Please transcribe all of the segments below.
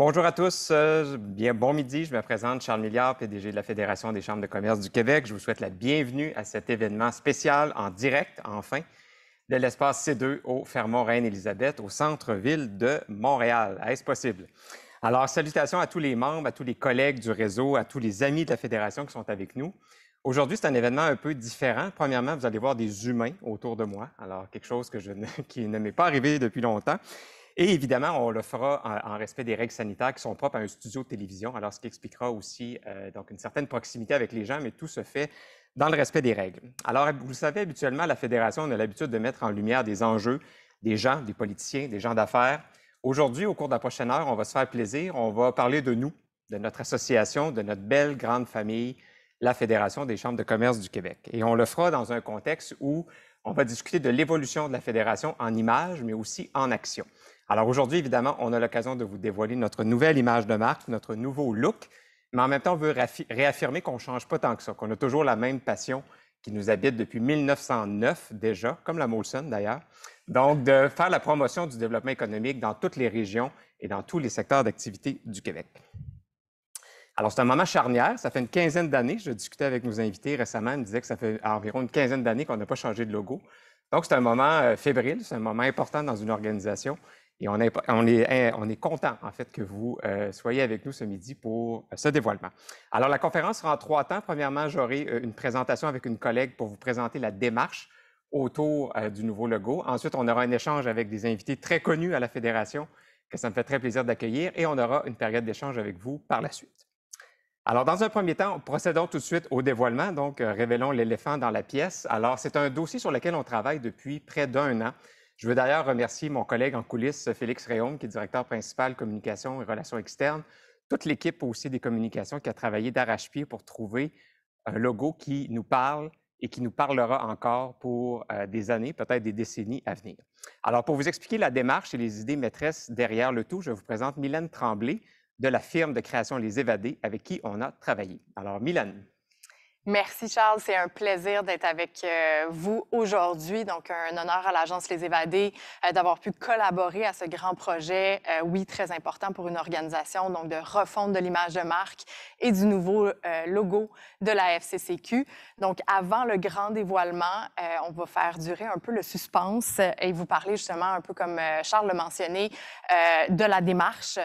Bonjour à tous. Euh, bien, bon midi. Je me présente Charles Milliard, PDG de la Fédération des chambres de commerce du Québec. Je vous souhaite la bienvenue à cet événement spécial en direct, enfin, de l'espace C2 au Fermont Reine-Élisabeth, au centre-ville de Montréal. Est-ce possible? Alors, salutations à tous les membres, à tous les collègues du réseau, à tous les amis de la Fédération qui sont avec nous. Aujourd'hui, c'est un événement un peu différent. Premièrement, vous allez voir des humains autour de moi. Alors, quelque chose que je qui ne m'est pas arrivé depuis longtemps. Et évidemment, on le fera en, respect des règles sanitaires qui sont propres à un studio de télévision, alors ce qui expliquera aussi euh, donc une certaine proximité avec les gens, mais tout se fait dans le respect des règles. Alors, vous le savez, habituellement, la Fédération, on a l'habitude de mettre en lumière des enjeux des gens, des politiciens, des gens d'affaires. Aujourd'hui, au cours de la prochaine heure, on va se faire plaisir, on va parler de nous, de notre association, de notre belle grande famille, la Fédération des chambres de commerce du Québec. Et on le fera dans un contexte où on va discuter de l'évolution de la Fédération en images, mais aussi en action. Alors aujourd'hui, évidemment, on a l'occasion de vous dévoiler notre nouvelle image de marque, notre nouveau look, mais en même temps, on veut réaffirmer qu'on ne change pas tant que ça, qu'on a toujours la même passion qui nous habite depuis 1909 déjà, comme la Molson d'ailleurs. Donc, de faire la promotion du développement économique dans toutes les régions et dans tous les secteurs d'activité du Québec. Alors, c'est un moment charnière. Ça fait une quinzaine d'années. Je discutais avec nos invités récemment. Ils me disaient que ça fait environ une quinzaine d'années qu'on n'a pas changé de logo. Donc, c'est un moment euh, fébrile, c'est un moment important dans une organisation. Et hein, on est, content, en fait, que vous euh, soyez avec nous ce midi pour euh, ce dévoilement. Alors, la conférence sera en trois temps. Premièrement, j'aurai euh, une présentation avec une collègue pour vous présenter la démarche autour du nouveau logo. Ensuite, on aura un échange avec des invités très connus à la Fédération, que ça me fait très plaisir d'accueillir, et on aura une période d'échange avec vous par la suite. Alors, dans un premier temps, procédons tout de suite au dévoilement, donc révélons l'éléphant dans la pièce. Alors, c'est un dossier sur lequel on travaille depuis près d'un an. Je veux d'ailleurs remercier mon collègue en coulisses, Félix Réaume, qui est directeur principal communication et relations externes, toute l'équipe aussi des communications qui a travaillé d'arrache-pied pour trouver un euh, logo qui nous parle et qui nous parlera encore pour euh, des années, peut-être des décennies à venir. Alors, pour vous expliquer la démarche et les idées maîtresses derrière le tout, je vous présente Mylène Tremblay de la firme de création Les Évadés, avec qui on a travaillé. Alors, Mylène. Merci Charles, c'est un plaisir d'être avec euh, vous aujourd'hui. Donc un honneur à l'agence Les Évadés euh, d'avoir pu collaborer à ce grand projet, euh, oui très important pour une organisation, donc de refonte de l'image de marque et du nouveau logo de la FCCQ. Donc avant le grand dévoilement, on va faire durer un peu le suspense et vous parler justement un peu comme Charles le mentionné de la démarche.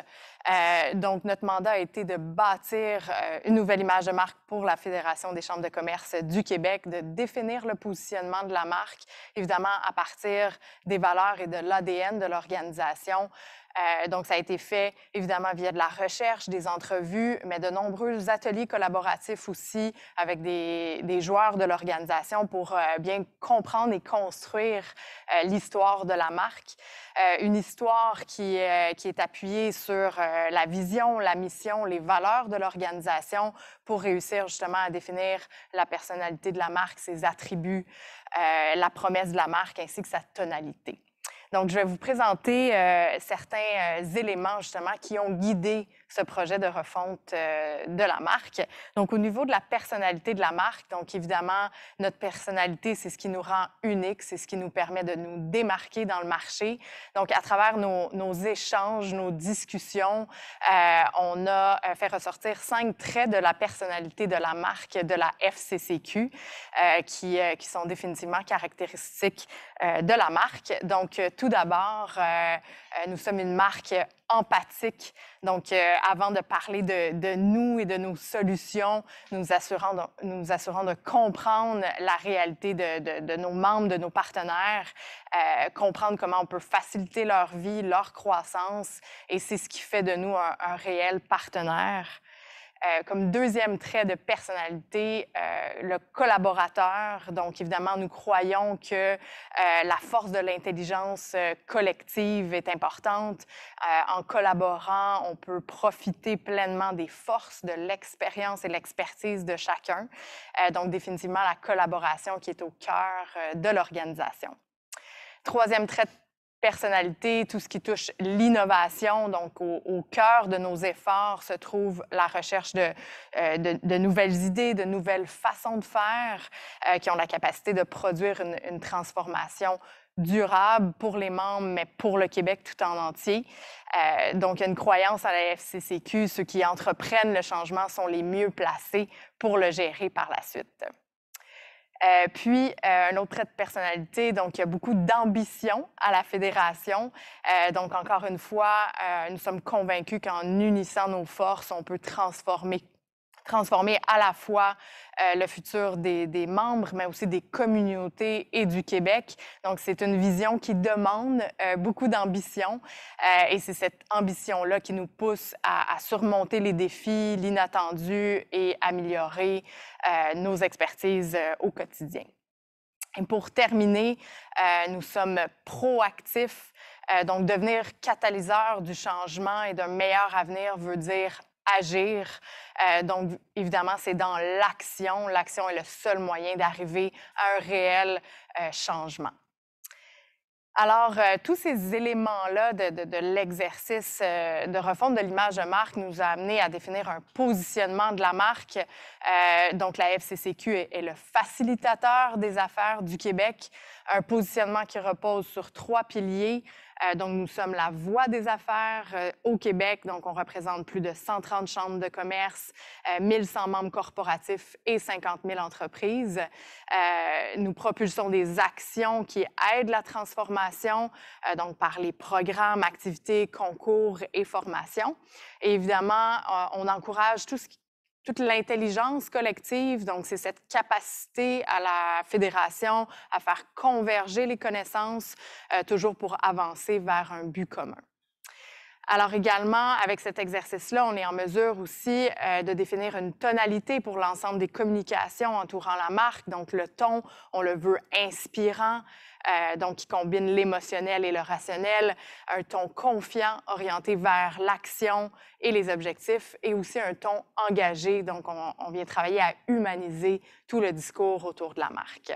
Euh, donc, notre mandat a été de bâtir euh, une nouvelle image de marque pour la Fédération des chambres de commerce du Québec, de définir le positionnement de la marque, évidemment à partir des valeurs et de l'ADN de l'organisation. Euh, donc, ça a été fait évidemment via de la recherche, des entrevues, mais de nombreux ateliers collaboratifs aussi avec des, joueurs de l'organisation pour euh, bien comprendre et construire euh, l'histoire de la marque. une histoire qui est appuyée sur la vision, la mission, les valeurs de l'organisation pour réussir justement à définir la personnalité de la marque, ses attributs, la promesse de la marque ainsi que sa tonalité. Donc, je vais vous présenter euh, certains euh, éléments justement qui ont guidé ce projet de refonte euh, de la marque. Donc, au niveau de la personnalité de la marque, donc évidemment, notre personnalité, c'est ce qui nous rend unique, c'est ce qui nous permet de nous démarquer dans le marché. Donc, à travers nos, échanges, nos discussions, euh, on a euh, fait ressortir cinq traits de la personnalité de la marque de la FCCQ qui, qui, sont définitivement caractéristiques de la marque. Donc, tout d'abord, nous sommes une marque empathique. Donc, euh, avant de parler de, nous et de nos solutions, nous nous assurons de, comprendre la réalité de, nos membres, de nos partenaires, euh, comprendre comment on peut faciliter leur vie, leur croissance. Et c'est ce qui fait de nous un réel partenaire. Euh, comme deuxième trait de personnalité, euh, le collaborateur. Donc, évidemment, nous croyons que euh, la force de l'intelligence collective est importante. en collaborant, on peut profiter pleinement des forces, de l'expérience et de l'expertise de chacun. donc, définitivement, la collaboration qui est au cœur de l'organisation. Troisième trait de personnalité, tout ce qui touche l'innovation. Donc, au, cœur de nos efforts se trouve la recherche de, euh, nouvelles idées, de nouvelles façons de faire euh, qui ont la capacité de produire une, transformation durable pour les membres, mais pour le Québec tout en entier. Euh, donc, il y a une croyance à la FCCQ, ceux qui entreprennent le changement sont les mieux placés pour le gérer par la suite. Euh, puis, euh, un autre trait de personnalité, donc il y a beaucoup d'ambition à la fédération. Euh, donc, encore une fois, euh, nous sommes convaincus qu'en unissant nos forces, on peut transformer transformer à la fois euh, le futur des, membres, mais aussi des communautés et du Québec. Donc, c'est une vision qui demande euh, beaucoup d'ambition euh, et c'est cette ambition-là qui nous pousse à, à surmonter les défis, l'inattendu et améliorer nos expertises au quotidien. Et pour terminer, nous sommes proactifs donc, devenir catalyseur du changement et d'un meilleur avenir veut dire agir. Euh, donc, évidemment, c'est dans l'action. L'action est le seul moyen d'arriver à un réel euh, changement. Alors, euh, tous ces éléments-là de, l'exercice de refonte de l'image de marque nous a amenés à définir un positionnement de la marque. donc, la FCCQ est, le facilitateur des affaires du Québec, un positionnement qui repose sur trois piliers, euh, donc, nous sommes la voix des affaires euh, au Québec. Donc, on représente plus de 130 chambres de commerce, 1100 euh, membres corporatifs et 50 000 entreprises. nous propulsons des actions qui aident la transformation, donc par les programmes, activités, concours et formations. évidemment, on encourage tout ce qui toute l'intelligence collective. Donc, c'est cette capacité à la fédération à faire converger les connaissances, euh, toujours pour avancer vers un but commun. Alors également, avec cet exercice-là, on est en mesure aussi euh, de définir une tonalité pour l'ensemble des communications entourant la marque. Donc le ton, on le veut inspirant, euh, donc qui combine l'émotionnel et le rationnel, un ton confiant orienté vers l'action et les objectifs, et aussi un ton engagé. Donc, on, vient travailler à humaniser tout le discours autour de la marque.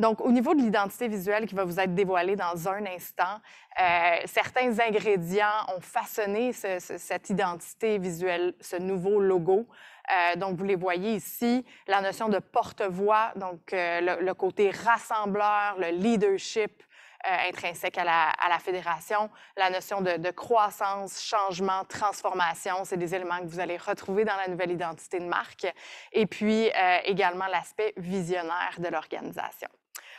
Donc, au niveau de l'identité visuelle qui va vous être dévoilée dans un instant, euh, certains ingrédients ont façonné cette identité visuelle, ce nouveau logo. Euh, donc, vous les voyez ici, la notion de porte-voix, donc euh, le, côté rassembleur, le leadership euh, intrinsèque à la, fédération, la notion de, croissance, changement, transformation, c'est des éléments que vous allez retrouver dans la nouvelle identité de marque, et puis également l'aspect visionnaire de l'organisation.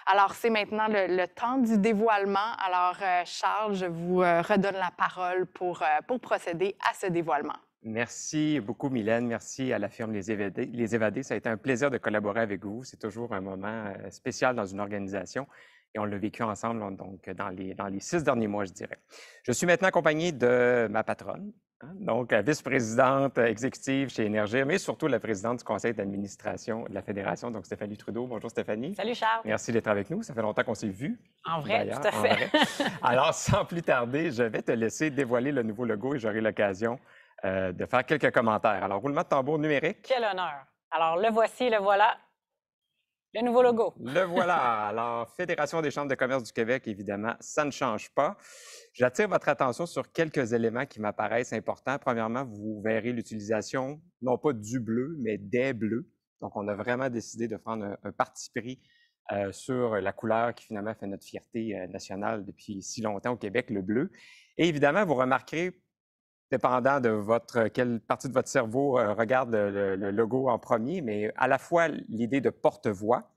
Alors, c'est maintenant le, temps du dévoilement. Alors, Charles, je vous redonne la parole pour, pour procéder à ce dévoilement. Merci beaucoup, Mylène. Merci à la firme Les Évadés. Les Ça a été un plaisir de collaborer avec vous. C'est toujours un moment euh, spécial dans une organisation et on l'a vécu ensemble donc, dans, les, dans les six derniers mois, je dirais. Je suis maintenant accompagné de ma patronne, hein, donc vice-présidente exécutive chez énergie mais surtout la présidente du conseil d'administration de la Fédération, donc Stéphanie Trudeau. Bonjour Stéphanie. Salut Charles. Merci d'être avec nous. Ça fait longtemps qu'on s'est vu. En vrai, tout à fait. Alors, sans plus tarder, je vais te laisser dévoiler le nouveau logo et j'aurai l'occasion euh, de faire quelques commentaires. Alors, roulement de tambour numérique. Quel honneur. Alors, le voici, le voilà. Le nouveau logo. Le voilà. Alors, Fédération des chambres de commerce du Québec, évidemment, ça ne change pas. J'attire votre attention sur quelques éléments qui m'apparaissent importants. Premièrement, vous verrez l'utilisation, non pas du bleu, mais des bleus. Donc, on a vraiment décidé de prendre un, parti pris euh, sur la couleur qui finalement fait notre fierté euh, nationale depuis si longtemps au Québec, le bleu. Et évidemment, vous remarquerez dépendant de votre, quelle partie de votre cerveau euh, regarde le, logo en premier, mais à la fois l'idée de porte-voix,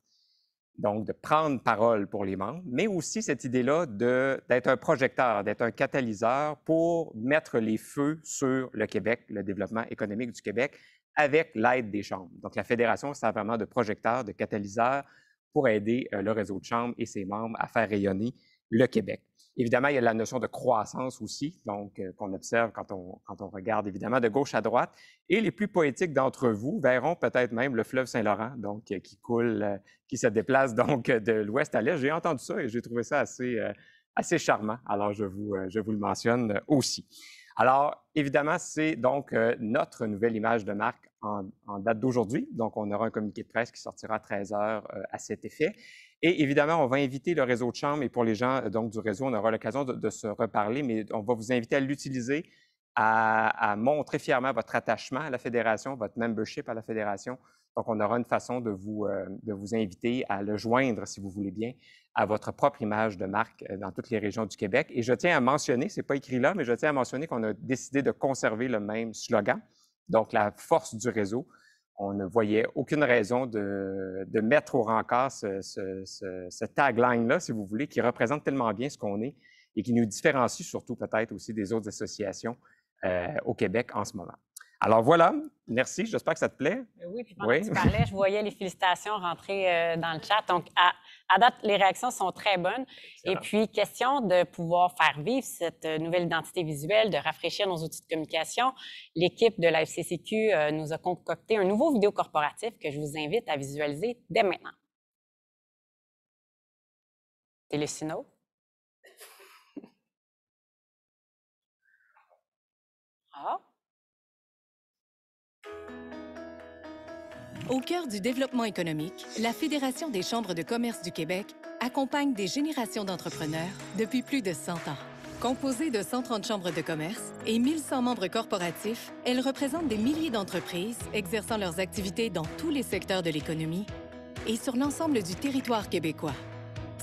donc de prendre parole pour les membres, mais aussi cette idée-là d'être un projecteur, d'être un catalyseur pour mettre les feux sur le Québec, le développement économique du Québec, avec l'aide des chambres. Donc la fédération sert vraiment de projecteur, de catalyseur pour aider euh, le réseau de chambres et ses membres à faire rayonner le Québec. Évidemment, il y a la notion de croissance aussi, donc euh, qu'on observe quand on, quand on regarde évidemment de gauche à droite. Et les plus poétiques d'entre vous verront peut-être même le fleuve Saint-Laurent, donc euh, qui coule, euh, qui se déplace donc de l'ouest à l'est. J'ai entendu ça et j'ai trouvé ça assez, assez charmant. Alors je vous, je vous le mentionne aussi. Alors évidemment, c'est donc notre nouvelle image de marque en, en date d'aujourd'hui. Donc on aura un communiqué de presse qui sortira à 13 heures à cet effet. Et évidemment, on va inviter le réseau de chambre et pour les gens donc, du réseau, on aura l'occasion de, se reparler, mais on va vous inviter à l'utiliser, à, montrer fièrement votre attachement à la fédération, votre membership à la fédération. Donc, on aura une façon de vous, euh, de vous inviter à le joindre, si vous voulez bien, à votre propre image de marque euh, dans toutes les régions du Québec. Et je tiens à mentionner, ce n'est pas écrit là, mais je tiens à mentionner qu'on a décidé de conserver le même slogan, donc la force du réseau, on ne voyait aucune raison de, mettre au rencard ce, ce, tagline-là, si vous voulez, qui représente tellement bien ce qu'on est et qui nous différencie surtout peut-être aussi des autres associations euh, au Québec en ce moment. Alors voilà, merci, j'espère que ça te plaît. Euh, oui, puis pendant tu parlais, je voyais les félicitations rentrer euh, dans le chat. Donc, à, à, date, les réactions sont très bonnes. Et puis, question de pouvoir faire vivre cette euh, nouvelle identité visuelle, de rafraîchir nos outils de communication. L'équipe de la FCCQ nous a concocté un nouveau vidéo corporatif que je vous invite à visualiser dès maintenant. Télécino. Au cœur du développement économique, la Fédération des chambres de commerce du Québec accompagne des générations d'entrepreneurs depuis plus de 100 ans. Composée de 130 chambres de commerce et 1100 membres corporatifs, elle représente des milliers d'entreprises exerçant leurs activités dans tous les secteurs de l'économie et sur l'ensemble du territoire québécois.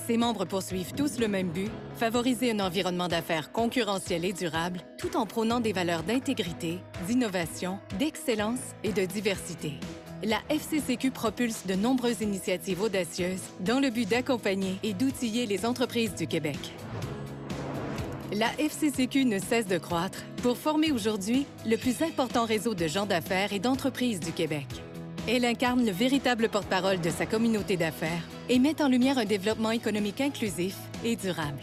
Ses membres poursuivent tous le même but, favoriser un environnement d'affaires concurrentiel et durable, tout en prônant des valeurs d'intégrité, d'innovation, d'excellence et de diversité la FCCQ propulse de nombreuses initiatives audacieuses dans le but d'accompagner et d'outiller les entreprises du Québec. La FCCQ ne cesse de croître pour former aujourd'hui le plus important réseau de gens d'affaires et d'entreprises du Québec. Elle incarne le véritable porte-parole de sa communauté d'affaires et met en lumière un développement économique inclusif et durable.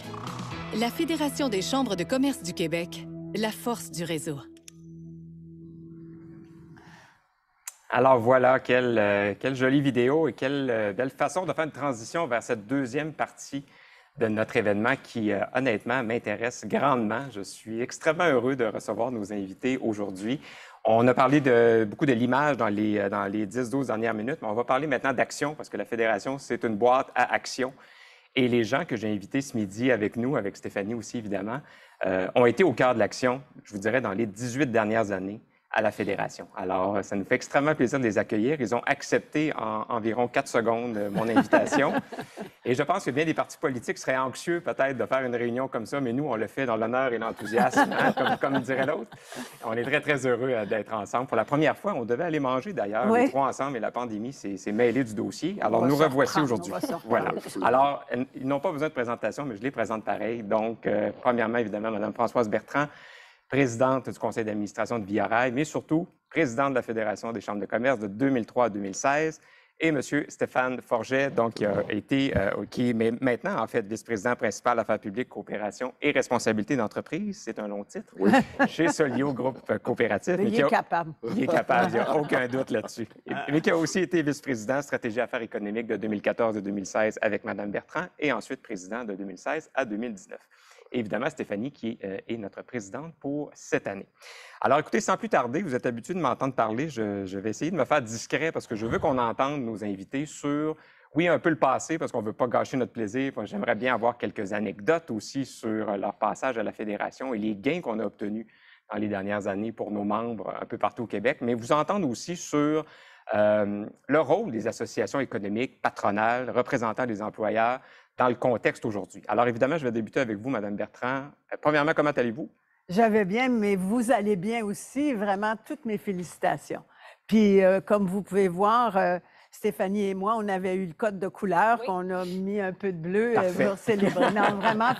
La Fédération des chambres de commerce du Québec, la force du réseau. Alors voilà, quelle, euh, quelle, jolie vidéo et quelle euh, belle façon de faire une transition vers cette deuxième partie de notre événement qui, euh, honnêtement, m'intéresse grandement. Je suis extrêmement heureux de recevoir nos invités aujourd'hui. On a parlé de, beaucoup de l'image dans les, dans les 10-12 dernières minutes, mais on va parler maintenant d'action parce que la Fédération, c'est une boîte à action. Et les gens que j'ai invités ce midi avec nous, avec Stéphanie aussi évidemment, ont été au cœur de l'action, je vous dirais, dans les 18 dernières années à la Fédération. Alors, ça nous fait extrêmement plaisir de les accueillir. Ils ont accepté en environ quatre secondes euh, mon invitation. et je pense que bien des partis politiques seraient anxieux peut-être de faire une réunion comme ça, mais nous, on le fait dans l'honneur et l'enthousiasme, hein, comme, dirait l'autre. On est très, très heureux euh, d'être ensemble. Pour la première fois, on devait aller manger d'ailleurs, les trois ensemble, et la pandémie s'est mêlée du dossier. Alors, nous revoici aujourd'hui. Voilà. Alors, ils n'ont pas besoin de présentation, mais je les présente pareil. Donc, euh, premièrement, évidemment, Mme Françoise Bertrand, présidente du conseil d'administration de Via mais surtout présidente de la Fédération des chambres de commerce de 2003 à 2016 et M. Stéphane Forget, donc, qui a été, euh, qui est maintenant, en fait, vice-président principal Affaires publiques, coopération et responsabilité d'entreprise. C'est un long titre. Oui. Chez Solio Groupe Coopératif. il est capable. Il est capable, il n'y a aucun doute là-dessus. Mais qui a aussi été vice-président stratégie affaires économiques de 2014 à 2016 avec Mme Bertrand et ensuite président de 2016 à 2019 évidemment, Stéphanie, qui euh, est, notre présidente pour cette année. Alors, écoutez, sans plus tarder, vous êtes habitué de m'entendre parler. Je, vais essayer de me faire discret parce que je veux qu'on entende nos invités sur, oui, un peu le passé parce qu'on ne veut pas gâcher notre plaisir. J'aimerais bien avoir quelques anecdotes aussi sur euh, leur passage à la Fédération et les gains qu'on a obtenus dans les dernières années pour nos membres un peu partout au Québec, mais vous entendre aussi sur euh, le rôle des associations économiques, patronales, représentants des employeurs dans le contexte aujourd'hui. Alors évidemment, je vais débuter avec vous, Madame Bertrand. Euh, premièrement, comment allez-vous? J'avais bien, mais vous allez bien aussi. Vraiment, toutes mes félicitations. Puis, euh, comme vous pouvez voir, euh, Stéphanie et moi, on avait eu le code de couleur, qu'on a mis un peu de bleu pour célébrer. Non, vraiment,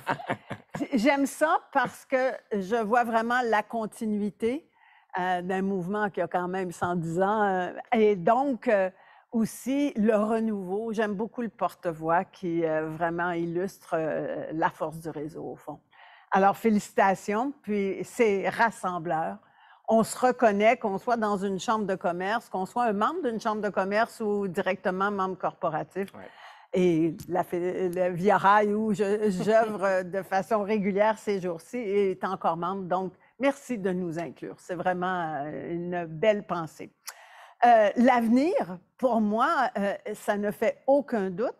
j'aime ça parce que je vois vraiment la continuité d'un mouvement qui a quand même 110 ans. et donc, aussi le renouveau. J'aime beaucoup le porte-voix qui euh, vraiment illustre euh, la force du réseau, au fond. Alors, félicitations, puis c'est rassembleur. On se reconnaît, qu'on soit dans une chambre de commerce, qu'on soit un membre d'une chambre de commerce ou directement membre corporatif. Et la, le Via Rail, où j'œuvre de façon régulière ces jours-ci, est encore membre. Donc, merci de nous inclure. C'est vraiment euh, une belle pensée. Euh, l'avenir, pour moi, euh, ça ne fait aucun doute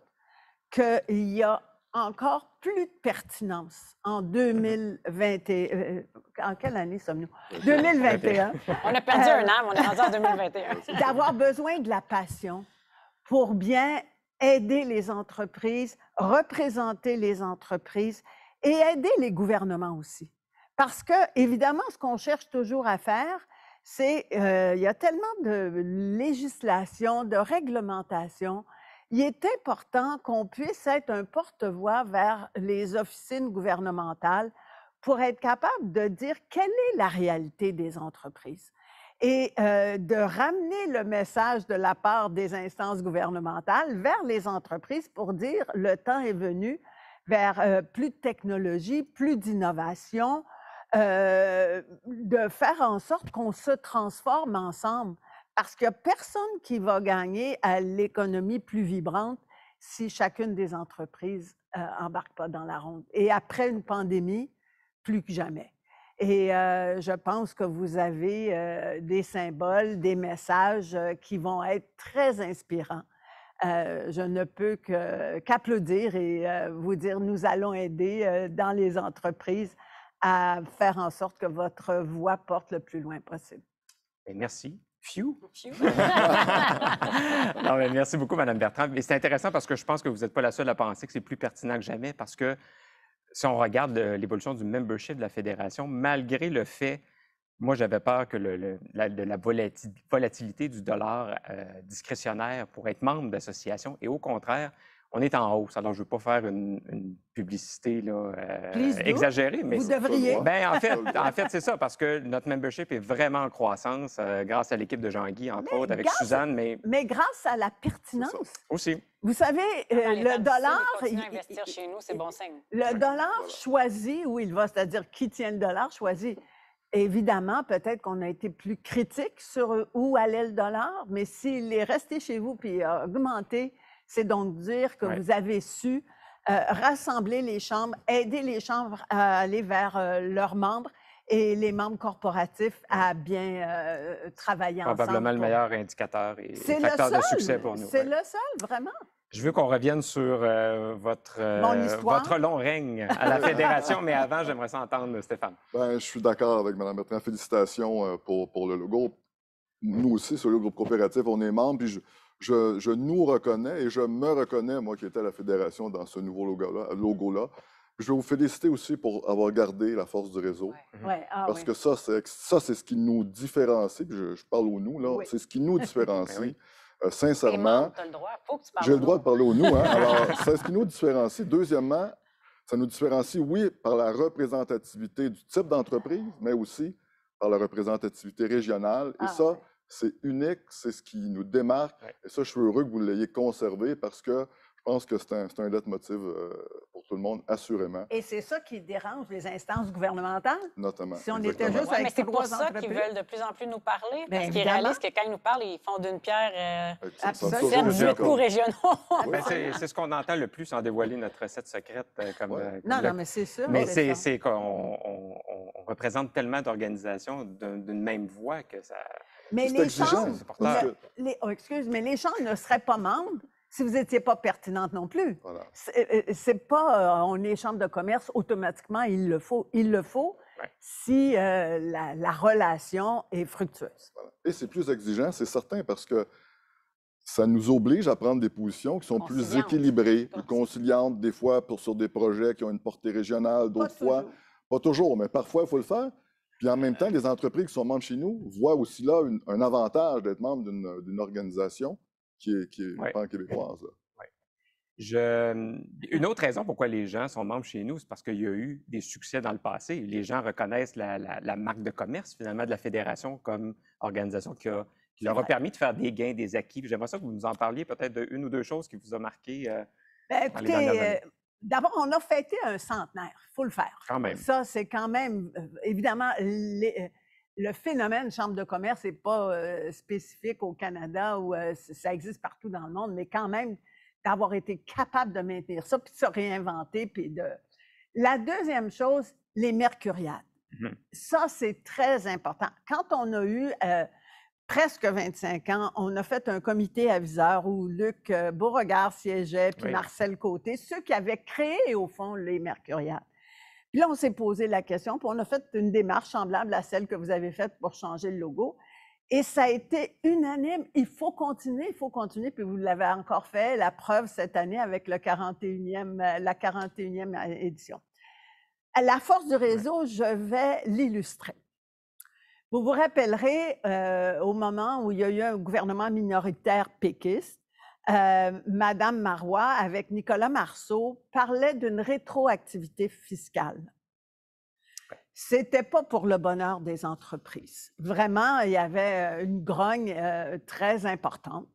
qu'il y a encore plus de pertinence en 2021. Mhm. Euh, en quelle année sommes-nous? 2021. on a perdu un an, mais on est rendu en 2021. D'avoir besoin de la passion pour bien aider les entreprises, représenter les entreprises et aider les gouvernements aussi. Parce que, évidemment, ce qu'on cherche toujours à faire, c'est euh, il y a tellement de législation, de réglementation. Il est important qu'on puisse être un porte-voix vers les officines gouvernementales pour être capable de dire quelle est la réalité des entreprises et euh, de ramener le message de la part des instances gouvernementales vers les entreprises pour dire le temps est venu vers euh, plus de technologie, plus d'innovation, euh, de faire en sorte qu'on se transforme ensemble. Parce qu'il n'y a personne qui va gagner à l'économie plus vibrante si chacune des entreprises n'embarque embarque pas dans la ronde. Et après une pandémie, plus que jamais. Et euh, je pense que vous avez euh, des symboles, des messages qui vont être très inspirants. je ne peux qu'applaudir et vous dire, nous allons aider dans les entreprises à faire en sorte que votre voix porte le plus loin possible. Et merci. Phew. non, merci beaucoup, Madame Bertrand. Mais c'est intéressant parce que je pense que vous n'êtes pas la seule à penser que c'est plus pertinent que jamais parce que si on regarde l'évolution du membership de la fédération, malgré le fait, moi j'avais peur que le, la, de la volatilité du dollar euh, discrétionnaire pour être membre d'association, et au contraire, on est en hausse. Alors, je ne veux pas faire une, publicité euh, exagérée, mais... Vous devriez. Ben, en fait, c'est ça, parce que notre membership est vraiment en croissance euh, grâce à l'équipe de Jean-Guy, entre autres, avec Suzanne. Mais... grâce à la pertinence. Aussi. Vous savez, ah euh, ben, le dollar... investir chez nous, c'est bon signe. Le dollar choisi où il va, c'est-à-dire qui tient le dollar choisi. Évidemment, peut-être qu'on a été plus critique sur où allait le dollar, mais s'il est resté chez vous puis a augmenté c'est donc dire que vous avez su euh, rassembler les chambres, aider les chambres à aller vers euh, leurs membres et les membres corporatifs à bien euh, travailler ensemble. Probablement le meilleur indicateur et facteur de succès pour nous. C'est le seul, vraiment. Je veux qu'on revienne sur votre, votre long règne à la Fédération, mais avant, j'aimerais s'entendre, Stéphane. Bien, je suis d'accord avec Mme Bertrand. Félicitations pour, pour le logo. Nous aussi, sur le groupe coopératif, on est membre, puis je, je, nous reconnais et je me reconnais, moi qui étais à la fédération, dans ce nouveau logo-là. Je vais vous féliciter aussi pour avoir gardé la force du réseau. Mhm. Ah parce que ça, c'est ça, c'est ce qui nous différencie. Je, parle au nous, là. C'est ce qui nous différencie. Ben euh, sincèrement. J'ai le droit, de parler au nous. Hein? Alors, c'est ce qui nous différencie. Deuxièmement, ça nous différencie, oui, par la représentativité du type d'entreprise, mais aussi par la représentativité régionale. Et ah ça, c'est unique, c'est ce qui nous démarque. Et ça, je suis heureux que vous l'ayez conservé parce que je pense que c'est un, un leitmotiv euh, pour tout le monde, assurément. Et c'est ça qui dérange les instances gouvernementales? Notamment. Si on était juste mais C'est pour ça qu'ils veulent de plus en plus nous parler, parce ben, qu'ils réalisent que quand ils nous parlent, ils font d'une pierre euh, coups régionaux. c'est ce qu'on entend le plus en dévoiler notre recette secrète. Euh, euh, non, non, mais c'est sûr. Mais c'est qu'on représente tellement d'organisations d'une même voix que ça... Mais les gens. excusez oh, excuse, mais les gens ne seraient pas membres si vous n'étiez pas pertinente non plus. Voilà. C'est euh, euh, pas euh, on est chambre de commerce, automatiquement il le faut. Il le faut si la, relation est fructueuse. Et c'est plus exigeant, c'est certain, parce que ça nous oblige à prendre des positions qui sont plus équilibrées, plus conciliantes, des fois pour, sur des projets qui ont une portée régionale, d'autres fois, pas toujours, mais parfois il faut le faire. Puis en même temps, les entreprises qui sont membres chez nous voient aussi là un avantage d'être membre d'une organisation qui est, qui québécoise Une autre raison pourquoi les gens sont membres chez nous, c'est parce qu'il y a eu des succès dans le passé. Les gens reconnaissent la, marque de commerce, finalement, de la Fédération comme organisation qui, leur a permis de faire des gains, des acquis. J'aimerais ça que vous nous en parliez peut-être d'une ou deux choses qui vous ont marqué. Euh, ben, écoutez, euh, D'abord, on a fêté un centenaire. Il faut le faire. Quand même. Ça, c'est quand même, euh, évidemment, les, le phénomène chambre de commerce n'est pas euh, spécifique au Canada ou euh, ça existe partout dans le monde, mais quand même d'avoir été capable de maintenir ça, puis de se réinventer, puis La deuxième chose, les mercuriales. Mmh ça, c'est très important. Quand on a eu euh, presque 25 ans, on a fait un comité aviseur où Luc Beauregard siégeait, puis Marcel Côté, ceux qui avaient créé, au fond, les mercuriales. Puis là, on s'est posé la question, puis on a fait une démarche semblable à celle que vous avez faite pour changer le logo. Et ça a été unanime. Il faut continuer, il faut continuer. Puis vous l'avez encore fait, la preuve cette année avec le 41e, euh, la 41e euh, édition. À la force du réseau, je vais l'illustrer. Vous vous rappellerez euh, au moment où il y a eu un gouvernement minoritaire péquiste, euh, Madame Marois avec Nicolas Marceau parlait d'une rétroactivité fiscale. C'était pas pour le bonheur des entreprises. Vraiment, il y avait euh, une grogne euh, très importante.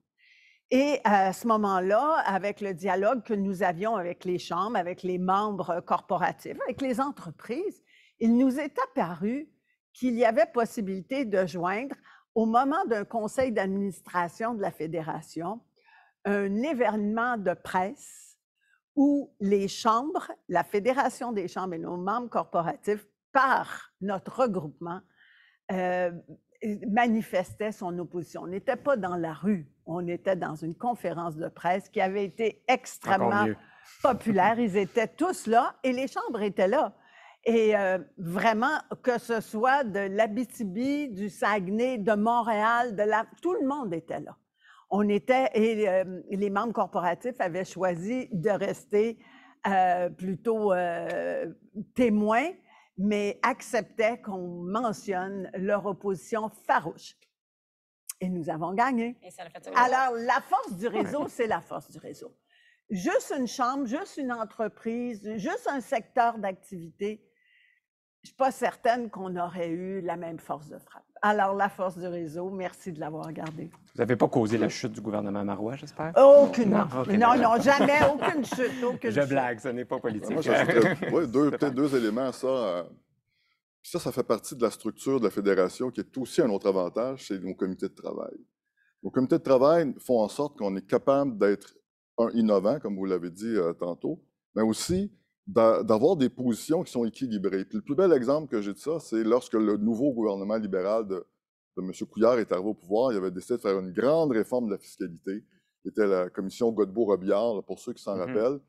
Et à ce moment-là, avec le dialogue que nous avions avec les chambres, avec les membres corporatifs, avec les entreprises, il nous est apparu qu'il y avait possibilité de joindre, au moment d'un conseil d'administration de la fédération, un événement de presse où les chambres, la Fédération des chambres et nos membres corporatifs, par notre regroupement, euh, manifestaient son opposition. On n'était pas dans la rue, on était dans une conférence de presse qui avait été extrêmement populaire. Ils étaient tous là et les chambres étaient là. Et euh, vraiment, que ce soit de l'Abitibi, du Saguenay, de Montréal, de tout le monde était là on était, et euh, les membres corporatifs avaient choisi de rester euh, plutôt euh, témoins, mais acceptaient qu'on mentionne leur opposition farouche. Et nous avons gagné. Alors, la force du réseau, c'est la force du réseau. Juste une chambre, juste une entreprise, juste un secteur d'activité, je ne suis pas certaine qu'on aurait eu la même force de frappe. Alors, la force du réseau, merci de l'avoir gardé. Vous n'avez pas causé la chute du gouvernement Marois, j'espère? Aucune. Non, non, jamais, aucune chute. je blague, ce n'est pas politique. Moi, deux, peut-être deux éléments ça. Euh, ça, ça fait partie de la structure de la fédération qui est aussi un autre avantage, c'est nos comités de travail. Nos comités de travail font en sorte qu'on est capable d'être, un, innovant, comme vous l'avez dit euh, tantôt, mais aussi d'avoir des positions qui sont équilibrées. le plus bel exemple que j'ai de ça, c'est lorsque le nouveau gouvernement libéral de, M. Couillard est arrivé au pouvoir, il avait décidé de faire une grande réforme de la fiscalité. C'était la commission Godbout-Robillard, pour ceux qui s'en mm-hmm. rappellent.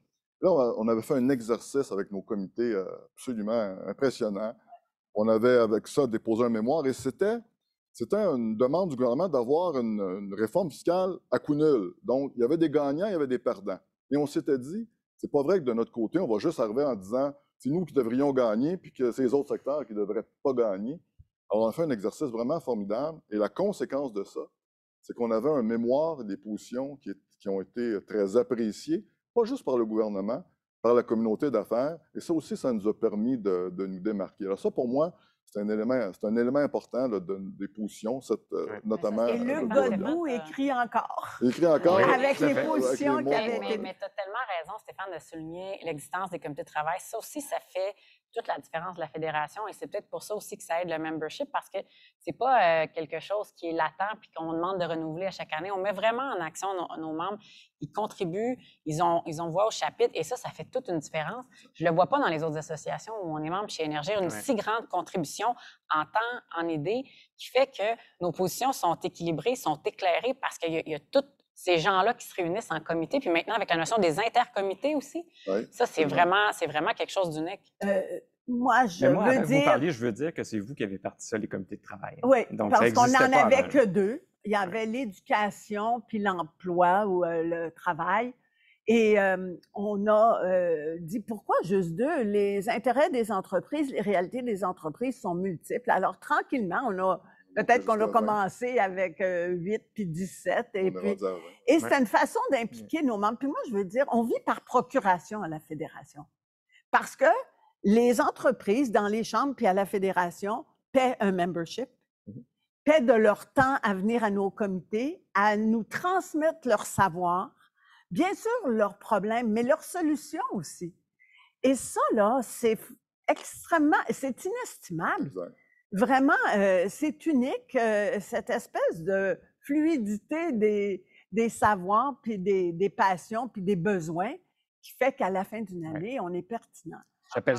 Là, on avait fait un exercice avec nos comités euh, absolument impressionnant. On avait, avec ça, déposé un mémoire et c'était une demande du gouvernement d'avoir une, réforme fiscale à coup nul. Donc, il y avait des gagnants, il y avait des perdants. Et on s'était dit, c'est pas vrai que de notre côté, on va juste arriver en disant c'est nous qui devrions gagner, puis que c'est les autres secteurs qui ne devraient pas gagner. Alors, on a fait un exercice vraiment formidable. Et la conséquence de ça, c'est qu'on avait un mémoire des positions qui, ont été euh, très appréciées, pas juste par le gouvernement, par la communauté d'affaires. Et ça aussi, ça nous a permis de, de nous démarquer. Alors, ça, pour moi, c'est un élément, c'est un élément important de, des positions, euh, notamment. Et Luc Godbout écrit encore. écrit encore. avec, les positions qu'il avait. Mais, mais tu as tellement raison, Stéphane, de souligner l'existence des comités de travail. Ça aussi, ça fait toute la différence de la fédération et c'est peut-être pour ça aussi que ça aide le membership parce que c'est pas euh, quelque chose qui est latent puis qu'on demande de renouveler à chaque année. On met vraiment en action nos, membres. Ils contribuent, ils ont, ils ont voix au chapitre et ça, ça fait toute une différence. Je le vois pas dans les autres associations où on est membre chez Énergie. Une si grande contribution en temps, en idées, qui fait que nos positions sont équilibrées, sont éclairées parce qu'il y, y a toute ces gens-là qui se réunissent en comité, puis maintenant avec la notion des intercomités aussi. Ça, c'est mm-hmm. vraiment, c'est vraiment quelque chose d'unique. Euh, moi, je moi, veux dire... Vous parliez, je veux dire que c'est vous qui avez parti ça, les comités de travail. Oui, Donc, parce qu'on n'en avait que deux. Il y avait l'éducation, puis l'emploi ou euh, le travail. Et euh, on a dit, pourquoi juste deux? Les intérêts des entreprises, les réalités des entreprises sont multiples. Alors, tranquillement, on a Peut-être qu'on a commencé avec euh, huit 8 puis 17. Et, puis... et c'est une façon d'impliquer nos membres. Puis moi, je veux dire, on vit par procuration à la Fédération. Parce que les entreprises dans les chambres puis à la Fédération paient un membership, mmh paient de leur temps à venir à nos comités, à nous transmettre leur savoir, bien sûr leurs problèmes, mais leurs solutions aussi. Et ça, là, c'est extrêmement, c'est inestimable vraiment, euh, c'est unique, euh, cette espèce de fluidité des, des savoirs, puis des, passions, puis des besoins qui fait qu'à la fin d'une année, on est pertinent. vient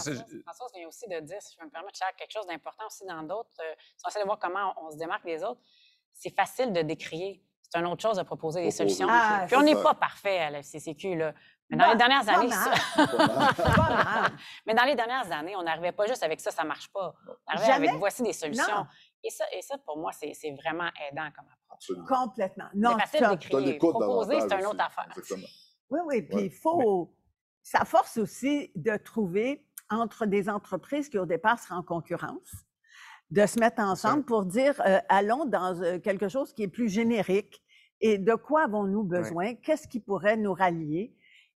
aussi de dire, si je me permets de quelque chose d'important aussi dans d'autres, euh, si on essaie de voir comment on, se démarque des autres. C'est facile de décrier. C'est une autre chose de proposer des solutions. Ah, puis on n'est pas parfait à la FCCQ. Là. Mais dans les dernières années, Mais dans les dernières années, on n'arrivait pas juste avec ça, ça marche pas. On arrivait avec voici des solutions. Et ça, pour moi, c'est vraiment aidant comme approche. Complètement. Non, c'est Proposer, c'est un autre affaire. Oui, oui. Puis il faut. Ça force aussi de trouver entre des entreprises qui, au départ, seraient en concurrence, de se mettre ensemble pour dire euh, allons dans euh, quelque chose qui est plus générique et de quoi avons-nous besoin? Qu'est-ce qui pourrait nous rallier?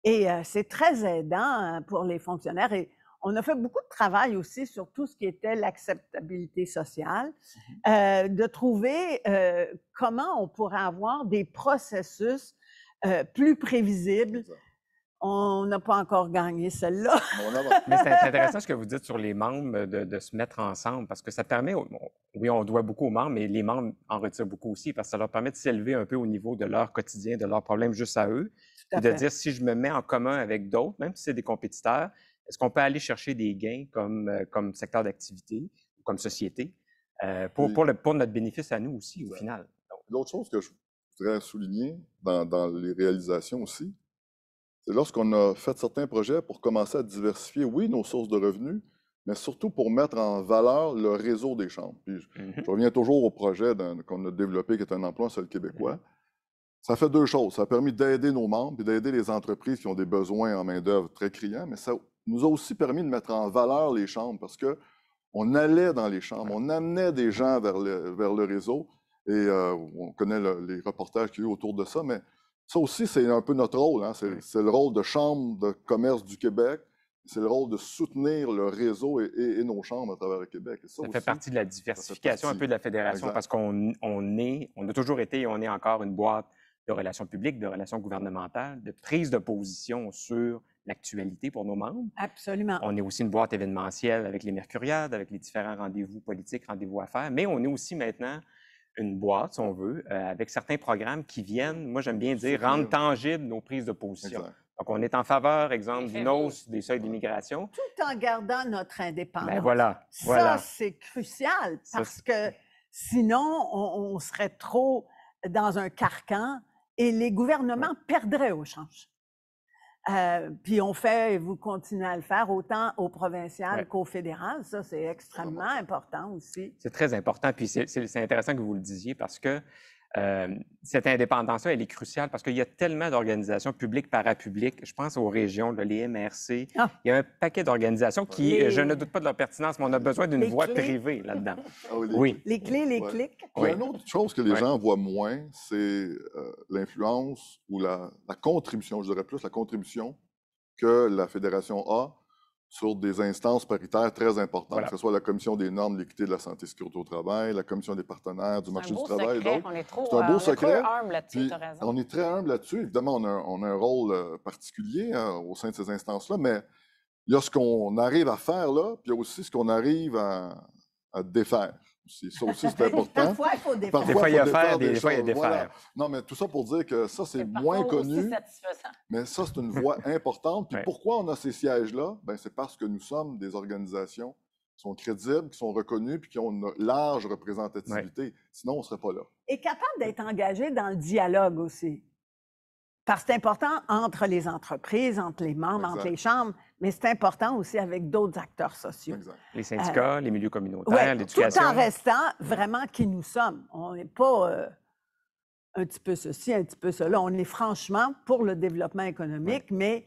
Et c'est très aidant pour les fonctionnaires. Et on a fait beaucoup de travail aussi sur tout ce qui était l'acceptabilité sociale, mmh de trouver comment on pourrait avoir des processus plus prévisibles. On n'a pas encore gagné celle-là. Mais c'est intéressant ce que vous dites sur les membres de, se mettre ensemble parce que ça permet, oui, on doit beaucoup aux membres, mais les membres en retirent beaucoup aussi parce que ça leur permet de s'élever un peu au niveau de leur quotidien, de leurs problèmes juste à eux cest à dire si je me mets en commun avec d'autres, même si c'est des compétiteurs, est-ce qu'on peut aller chercher des gains comme, euh, secteur d'activité ou comme société euh, pour, notre bénéfice à nous aussi, au final? L'autre chose que je voudrais souligner dans, les réalisations aussi, c'est lorsqu'on a fait certains projets pour commencer à diversifier, oui, nos sources de revenus, mais surtout pour mettre en valeur le réseau des chambres. Mmh je, reviens toujours au projet qu'on a développé, qui est un emploi seul le Québécois. Mmh ça fait deux choses. Ça a permis d'aider nos membres et d'aider les entreprises qui ont des besoins en main-d'œuvre très criants, mais ça nous a aussi permis de mettre en valeur les chambres parce que on allait dans les chambres, on amenait des gens vers le, vers le réseau et euh, on connaît les reportages qu'il y a eu autour de ça, mais ça aussi, c'est un peu notre rôle. Hein. C'est le rôle de chambre de commerce du Québec, c'est le rôle de soutenir le réseau et, nos chambres à travers le Québec. Ça, fait partie de la diversification un peu de la fédération parce qu'on est, on a toujours été et on est encore une boîte de relations publiques, de relations gouvernementales, de prise de position sur l'actualité pour nos membres. Absolument. On est aussi une boîte événementielle avec les Mercuriades, avec les différents rendez-vous politiques, rendez-vous à faire, mais on est aussi maintenant une boîte, si on veut, euh, avec certains programmes qui viennent, moi j'aime bien dire, rendre tangibles nos prises de position. Donc, on est en faveur, exemple, d'une hausse des seuils d'immigration. Tout en gardant notre indépendance. Ben voilà, Ça, c'est crucial parce que sinon, on, serait trop dans un carcan et les gouvernements perdraient au change. Euh, puis on fait, et vous continuez à le faire, autant au provincial qu'aux qu'au fédéral. Ça, c'est extrêmement important aussi. C'est très important. Puis c'est intéressant que vous le disiez parce que euh, cette indépendance-là, elle est cruciale parce qu'il y a tellement d'organisations publiques, parapubliques. Je pense aux régions, les MRC. Ah. Il y a un paquet d'organisations qui, euh, je ne doute pas de leur pertinence, mais on a besoin d'une voix privée là-dedans. Ah oui, les... clés, les clics. Une autre chose que les gens voient moins, c'est euh, l'influence ou la, la, contribution, je dirais plus la contribution que la Fédération A sur des instances paritaires très importantes, que ce soit la commission des normes de l'équité de la santé et sécurité au travail, la commission des partenaires du marché du travail. C'est un beau secret. Euh, on Est humble On est très humble là-dessus. Évidemment, on a, un rôle euh, particulier euh, au sein de ces instances-là, mais il y a ce qu'on arrive à faire là, puis il y a aussi ce qu'on arrive à défaire. Ça aussi, c'est important. Parfois, il faut défaire. des fois, il y a des, y Non, mais tout ça pour dire que ça, c'est moins connu. Mais ça, c'est une voie importante. Puis pourquoi on a ces sièges-là? Ben, c'est parce que nous sommes des organisations qui sont crédibles, qui sont reconnues, puis qui ont une large représentativité. Sinon, on ne serait pas là. Et capable d'être engagé dans le dialogue aussi. Parce que c'est important entre les entreprises, entre les membres, entre les chambres mais c'est important aussi avec d'autres acteurs sociaux. Les euh, syndicats, les milieux communautaires, l'éducation. Tout en restant vraiment qui nous sommes. On n'est pas euh, un petit peu ceci, un petit peu cela. On est franchement pour le développement économique, mais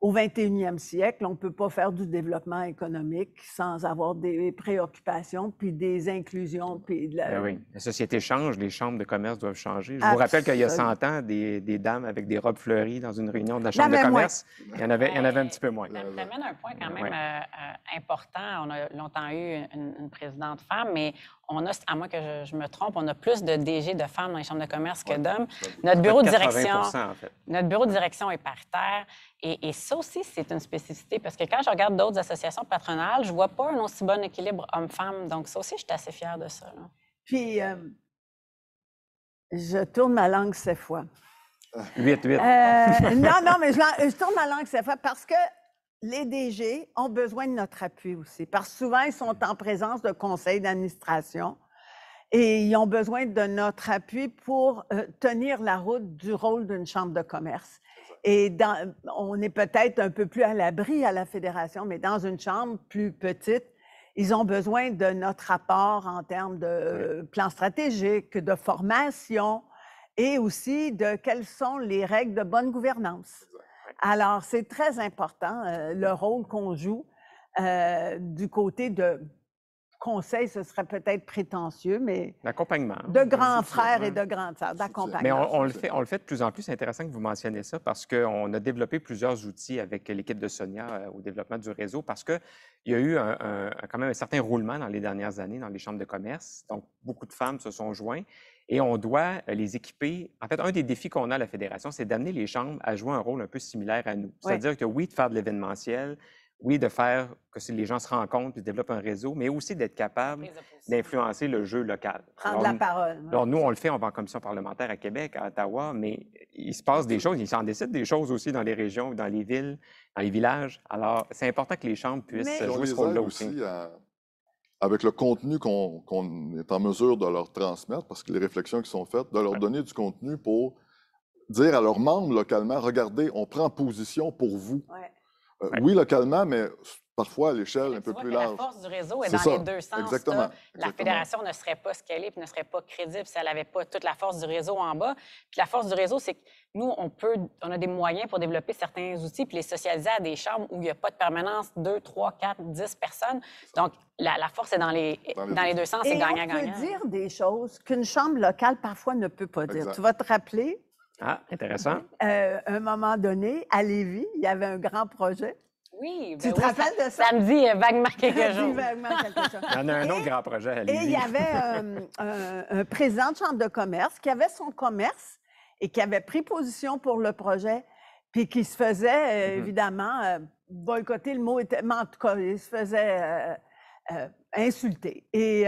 au 21e siècle, on ne peut pas faire du développement économique sans avoir des préoccupations, puis des inclusions. Puis de la... Ben oui, la société change, les chambres de commerce doivent changer. Je vous rappelle qu'il y a 100 ans, des, dames avec des robes fleuries dans une réunion de la chambre de commerce, il y, en avait, il y en avait un petit peu moins. Ça à un point quand même euh, euh, important. On a longtemps eu une, une présidente femme, mais on a, à moins que je, me trompe, on a plus de DG de femmes dans les chambres de commerce que d'hommes. Notre bureau de direction, notre bureau de direction est par terre. Et, ça aussi, c'est une spécificité parce que quand je regarde d'autres associations patronales, je vois pas un aussi bon équilibre homme-femme. Donc ça aussi, je assez fière de ça. Puis, euh, je tourne ma langue cette fois. Huit, huit. Euh, non, non, mais je, je tourne ma langue cette fois parce que les DG ont besoin de notre appui aussi, parce souvent, ils sont en présence de conseils d'administration et ils ont besoin de notre appui pour euh, tenir la route du rôle d'une chambre de commerce. Et on est peut-être un peu plus à l'abri à la fédération, mais dans une chambre plus petite, ils ont besoin de notre apport en termes de euh, plan stratégique, de formation et aussi de quelles sont les règles de bonne gouvernance. Alors, c'est très important euh, le rôle qu'on joue euh, du côté de conseil, ce serait peut-être prétentieux, mais. D'accompagnement. Hein, de grands frères et de grandes sœurs, d'accompagnement. Mais on, le fait, on le fait de plus en plus. C'est intéressant que vous mentionniez ça parce qu'on a développé plusieurs outils avec l'équipe de Sonia euh, au développement du réseau parce qu'il y a eu quand même un certain roulement dans les dernières années dans les chambres de commerce. Donc, beaucoup de femmes se sont jointes. Et on doit euh, les équiper. En fait, un des défis qu'on a à la Fédération, c'est d'amener les chambres à jouer un rôle un peu similaire à nous. C'est-à-dire que oui, de faire de l'événementiel, oui, de faire que les gens se rencontrent et développent un réseau, mais aussi d'être capable d'influencer le jeu local. Prendre la parole. Alors, nous, on le fait, on va en commission parlementaire à Québec, à Ottawa, mais il se passe des choses, il s'en décide des choses aussi dans les régions, dans les villes, dans les villages. Alors, c'est important que les chambres puissent jouer ce rôle-là aussi avec le contenu qu'on est en mesure de leur transmettre, parce que les réflexions qui sont faites, de leur donner du contenu pour dire à leurs membres localement, regardez, on prend position pour vous. Euh, oui, localement, mais parfois à l'échelle un peu plus large. La force du réseau est, dans les deux sens. Exactement. la fédération ne serait pas ce qu'elle est, ne serait pas crédible si elle n'avait pas toute la force du réseau en bas. Puis la force du réseau, c'est que nous, on peut, on a des moyens pour développer certains outils, puis les socialiser à des chambres où il n'y a pas de permanence, deux, trois, 4, 10 personnes. Donc, la, force est dans les, dans les, deux sens, c'est gagnant-gagnant. On peut dire des choses qu'une chambre locale parfois ne peut pas dire. Tu vas te rappeler, ah, intéressant. Euh, un moment donné, à Lévis, il y avait un grand projet. Oui, tu ben te rappelles de ça? Ça me dit vaguement quelque chose. quelque Il y en a un autre grand projet à Lévis. Et il y avait euh, un, président de chambre de commerce qui avait son commerce et qui avait pris position pour le projet, puis qui se faisait, euh, mm-hmm. évidemment, euh, boycotter, le mot Mais en tout cas, il se faisait insulter. Et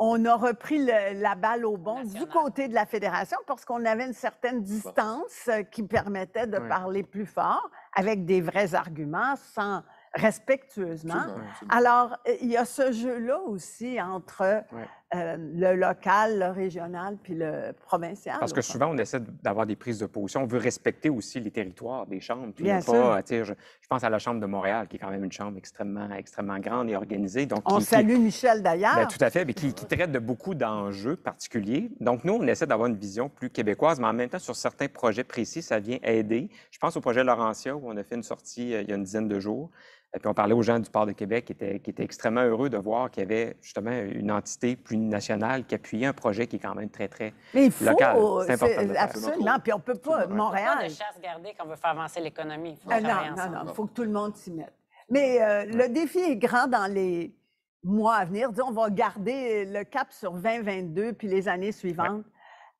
on a repris la balle au bon du côté de la fédération parce qu'on avait une certaine distance euh, qui permettait de parler plus fort avec des vrais arguments sans respectueusement. Alors, il y a ce jeu-là aussi entre euh, le local, le régional, puis le provincial. Parce que souvent, on essaie d'avoir des prises de position. On veut respecter aussi les territoires des chambres. Bien je, pense à la Chambre de Montréal, qui est quand même une chambre extrêmement, extrêmement grande et organisée. Donc, on salue Michel, d'ailleurs. Ben, tout à fait, mais qui, traite de beaucoup d'enjeux particuliers. Donc, nous, on essaie d'avoir une vision plus québécoise, mais en même temps, sur certains projets précis, ça vient aider. Je pense au projet Laurentia, où on a fait une sortie euh, il y a une dizaine de jours. Et euh, Puis on parlait aux gens du port de Québec qui étaient, qui extrêmement heureux de voir qu'il y avait justement une entité plus nationale qui appuyait un projet qui est quand même très, très Mais il faut, local. C'est important. De absolument. Puis on peut pas. Montréal. Pas de chasse garder quand on veut faire avancer l'économie. Ah, non, non, non, Il faut que tout le monde s'y mette. Mais euh, le défi est grand dans les mois à venir. Disons, on va garder le cap sur 2022 puis les années suivantes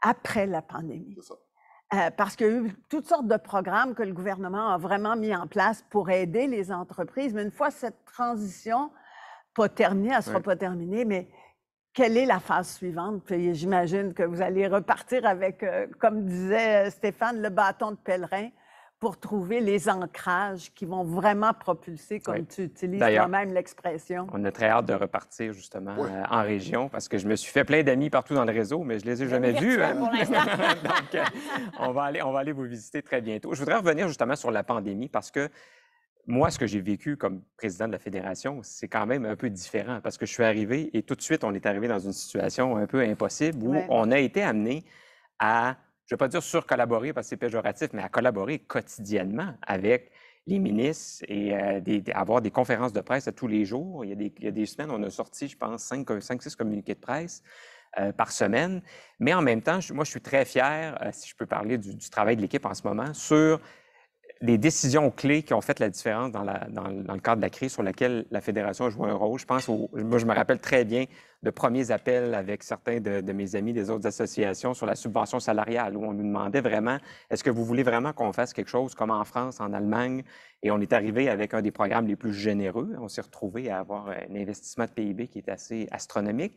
après la pandémie. C'est ça. Euh, parce qu'il y a eu toutes sortes de programmes que le gouvernement a vraiment mis en place pour aider les entreprises. Mais une fois cette transition pas terminée, elle sera pas terminée, mais quelle est la phase suivante? J'imagine que vous allez repartir avec, euh, comme disait euh, Stéphane, le bâton de pèlerin pour trouver les ancrages qui vont vraiment propulser, comme tu utilises quand même l'expression. On a très hâte de repartir justement euh, en région parce que je me suis fait plein d'amis partout dans le réseau, mais je les ai jamais vus. Hein. Donc, euh, on, va aller, on va aller vous visiter très bientôt. Je voudrais revenir justement sur la pandémie parce que moi, ce que j'ai vécu comme président de la fédération, c'est quand même un peu différent parce que je suis arrivé et tout de suite, on est arrivé dans une situation un peu impossible où on a été amené à je ne vais pas dire surcollaborer parce que c'est péjoratif, mais à collaborer quotidiennement avec les ministres et euh, des, avoir des conférences de presse à tous les jours. Il y, a des, il y a des, semaines, on a sorti, je pense, 5, 5 6 communiqués de presse. Euh, par semaine. Mais en même temps, moi, je suis très fier, euh, si je peux parler du, du travail de l'équipe en ce moment, sur des décisions clés qui ont fait la différence dans, la, dans, le cadre de la crise sur laquelle la Fédération a joué un rôle. Je pense, moi, je me rappelle très bien de premiers appels avec certains de, de, mes amis des autres associations sur la subvention salariale, où on nous demandait vraiment, est-ce que vous voulez vraiment qu'on fasse quelque chose comme en France, en Allemagne? Et on est arrivé avec un des programmes les plus généreux. On s'est retrouvé à avoir un investissement de PIB qui est assez astronomique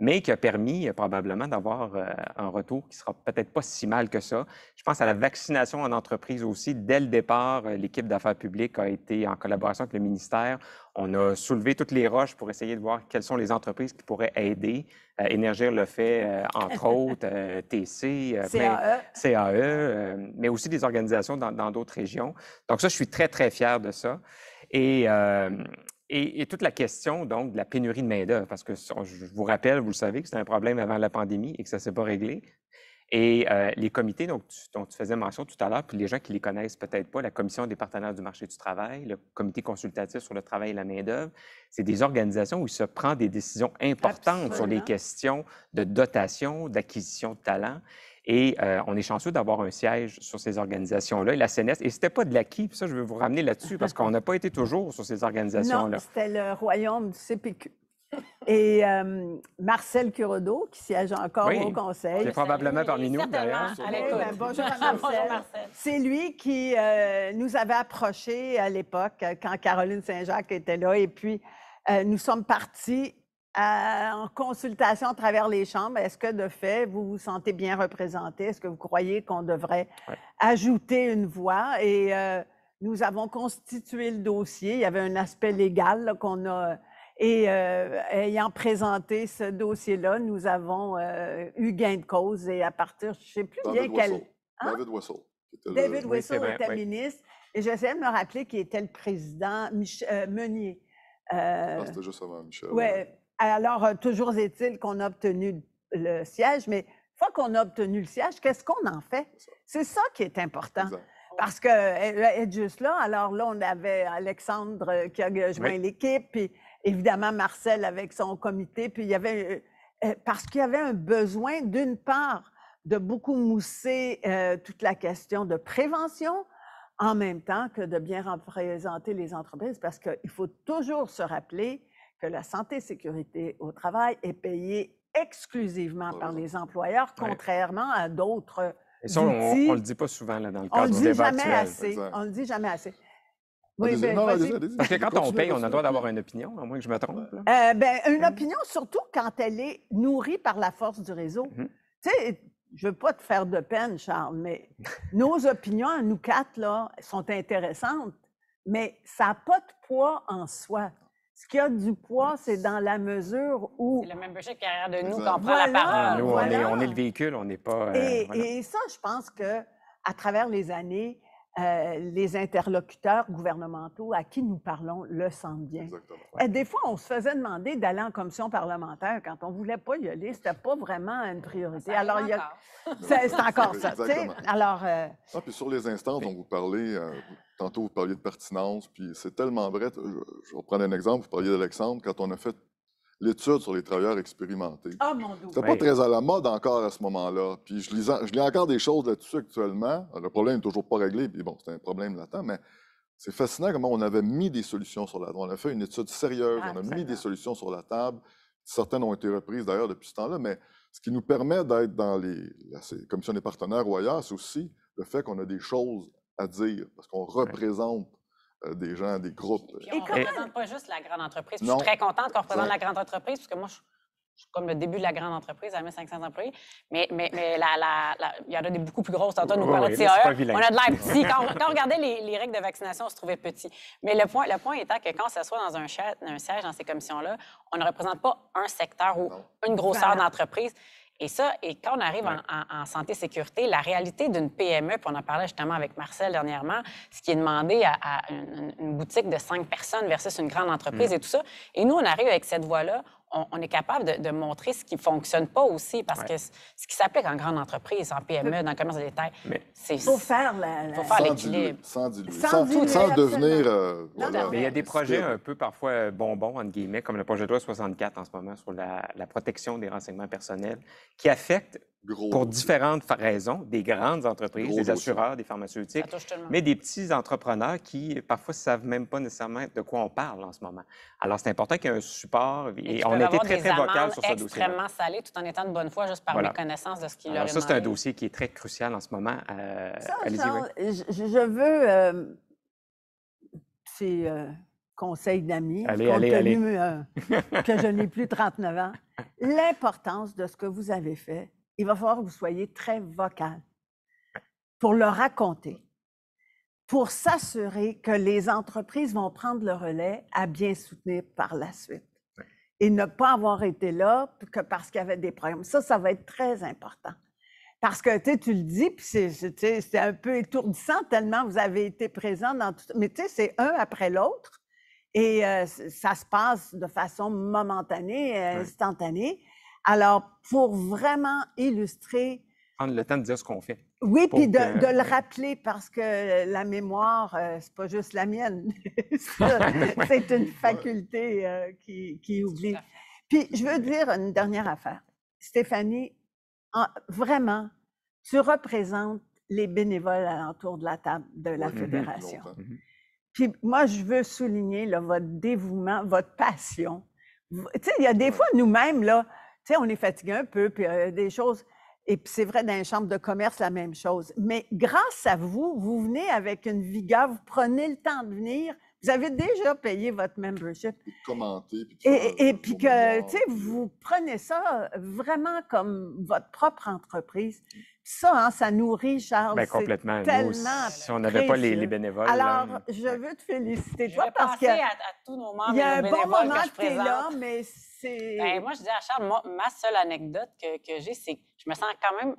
mais qui a permis euh, probablement d'avoir euh, un retour qui sera peut-être pas si mal que ça. Je pense à la vaccination en entreprise aussi. Dès le départ, euh, l'équipe d'affaires publiques a été en collaboration avec le ministère. On a soulevé toutes les roches pour essayer de voir quelles sont les entreprises qui pourraient aider. Énergir le fait, entre autres, TC, CAE, mais, CAE mais aussi des organisations dans d'autres régions. Donc ça, je suis très, très fier de ça. Et, et, toute la question, donc, de la pénurie de main-d'œuvre, parce que je vous rappelle, vous le savez, que c'était un problème avant la pandémie et que ça ne s'est pas réglé. Et euh, les comités donc, dont tu faisais mention tout à l'heure, puis les gens qui les connaissent peut-être pas, la Commission des partenaires du marché du travail, le Comité consultatif sur le travail et la main-d'œuvre, c'est des organisations où il se prend des décisions importantes sur les questions de dotation, d'acquisition de talents. Et euh, on est chanceux d'avoir un siège sur ces organisations-là. Et La CNES, et c'était pas de l'acquis, puis ça, je veux vous ramener là-dessus, parce qu'on n'a pas été toujours sur ces organisations-là. Non, c'était le royaume du CPQ. Et euh, Marcel Curedeau, qui siège encore au conseil. Qui est probablement parmi nous, d'ailleurs. Ben, bonjour, Marcel. C'est lui qui euh, nous avait approchés à l'époque, euh, quand Caroline Saint-Jacques était là. Et puis, nous sommes partis en consultation à travers les chambres. Est-ce que, de fait, vous vous sentez bien représenté? Est-ce que vous croyez qu'on devrait ajouter une voix? Et nous avons constitué le dossier. Il y avait un aspect légal qu'on a et euh, ayant présenté ce dossier-là, nous avons euh, eu gain de cause et à partir, je ne sais plus bien quel. Hein? David Wessel. David Wessel était ministre. Et j'essaie de me rappeler qui était le président Mich euh, Meunier. Ah, c'était juste avant Michel. Oui. Alors, toujours est-il qu'on a obtenu le siège, mais une fois qu'on a obtenu le siège, qu'est-ce qu'on en fait? C'est ça. qui est important. Parce que, juste là, alors là, on avait Alexandre qui a rejoint l'équipe, puis évidemment Marcel avec son comité, puis il y avait, euh, euh, parce qu'il y avait un besoin d'une part de beaucoup mousser euh, toute la question de prévention en même temps que de bien représenter les entreprises, parce qu'il faut toujours se rappeler que la santé et sécurité au travail est payée exclusivement par les employeurs, contrairement à d'autres. on le dit pas souvent là, dans le cadre on du débat jamais Assez, on ne le dit jamais assez. Ah, ben, Parce que quand on paye, on a le droit d'avoir une opinion, à moins que je me trompe. Euh, ben, une hein? opinion, surtout quand elle est nourrie par la force du réseau. Mm-hmm. Tu sais, je ne veux pas te faire de peine, Charles, mais nos opinions, nous quatre, là, sont intéressantes, mais ça n'a pas de poids en soi. Ce qui a du poids, c'est dans la mesure où. C'est le membership qui a de nous quand on prend la parole. Ah, nous, on, est, on, est, le véhicule, on n'est pas. Euh, et, et, ça, je pense que à travers les années, euh, les interlocuteurs gouvernementaux à qui nous parlons le sentent bien. Euh, des fois, on se faisait demander d'aller en commission parlementaire quand on ne voulait pas y aller. Ce n'était pas vraiment une priorité. alors, c'est encore ça. Alors, euh, ah, puis sur les instances dont vous parlez, tantôt vous parliez de pertinence, puis c'est tellement vrai. Je, je vais un exemple. Vous parliez d'Alexandre. Quand on a fait l'étude sur les travailleurs expérimentés. Ah, mon pas très à la mode encore à ce moment-là. Puis je, lis, je encore des choses là-dessus actuellement. Le problème n'est toujours pas réglé, puis bon, c'est un problème latent, mais c'est fascinant comment on avait mis des solutions sur la table. On a fait une étude sérieuse, on a mis des solutions sur la table. Certaines ont été reprises d'ailleurs depuis ce temps-là, mais ce qui nous permet d'être dans les, la commission des partenaires ou ailleurs, c'est aussi le fait qu'on a des choses à dire, parce qu'on représente euh, des gens, des groupes. Puis on ne représente pas juste la grande entreprise. je suis très contente qu'on représente la grande entreprise, parce que moi, je, suis comme le début de la grande entreprise, à 500 employés, mais, mais, mais la, la, il y en a des beaucoup plus grosses. nous de e. On a de l'air petit. Quand, quand, on regardait les, les, règles de vaccination, on se trouvait petit. Mais le point, le point étant que quand on s'assoit dans un, un siège dans ces commissions-là, on ne représente pas un secteur ou une grosseur d'entreprise. Et ça, et quand on arrive en, santé-sécurité, la réalité d'une PME, puis on en parlait justement avec Marcel dernièrement, ce qui est demandé à, une, boutique de cinq personnes versus une grande entreprise mm. et tout ça. Et nous, on arrive avec cette voie-là, on, est capable de, montrer ce qui fonctionne pas aussi, parce que ce qui s'applique en grande entreprise, en PME, dans le commerce de détail, c'est... Il faut faire l'équilibre. Sans diluer. Sans, devenir... Euh, mais il y a des projets un peu parfois euh, bonbons, entre guillemets, comme le projet de loi 64 en ce moment sur la, protection des renseignements personnels, qui affectent pour différentes raisons, des grandes entreprises, des assureurs, des pharmaceutiques, mais des petits entrepreneurs qui parfois ne savent même pas nécessairement de quoi on parle en ce moment. Alors c'est important qu'il y ait un support et, on était très très vocal sur ce dossier. Extrêmement salé tout en étant de bonne foi juste par voilà. méconnaissance de ce qu'il leur Alors, Ça c'est un dossier qui est très crucial en ce moment. Euh, ça, je, veux euh, ces c'est euh, conseil d'amis, compte allez, que je n'ai plus 39 ans, l'importance de ce que vous avez fait il va falloir que vous soyez très vocal pour le raconter, pour s'assurer que les entreprises vont prendre le relais à bien soutenir par la suite et ne pas avoir été là que parce qu'il y avait des problèmes. Ça, ça va être très important. Parce que tu, tu le dis, c'est un peu étourdissant tellement vous avez été présent dans tout. Mais tu sais, c'est un après l'autre et euh, ça se passe de façon momentanée, instantanée. Alors, pour vraiment illustrer... Prendre le temps de dire ce qu'on fait. Oui, puis de, le rappeler parce que la mémoire, ce euh, c'est pas juste la mienne. c'est une faculté euh, qui, oublie. Puis je veux dire une dernière affaire. Stéphanie, vraiment, tu représentes les bénévoles alentour de la table de la mhm. fédération. Mhm. puis moi, je veux souligner votre dévouement, votre passion. Tu sais, il y a des fois, nous-mêmes, là, sais, on est fatigué un peu, puis euh, des choses. Et puis c'est vrai, dans les chambres de commerce, la même chose. Mais grâce à vous, vous venez avec une vigueur, vous prenez le temps de venir. Vous avez déjà payé votre membership. commenter. et, et puis que, tu sais, euh, vous prenez ça vraiment comme votre propre entreprise ça, hein, ça nourrit, Charles. Bien, complètement. Tellement si on n'avait pas les, les, bénévoles. Alors, je veux te féliciter, toi, parce que. À, tous nos membres. Il y a un bon moment que, tu es là, mais c'est. Ben, moi, je dis à Charles, ma seule anecdote que, que j'ai, c'est je me sens quand même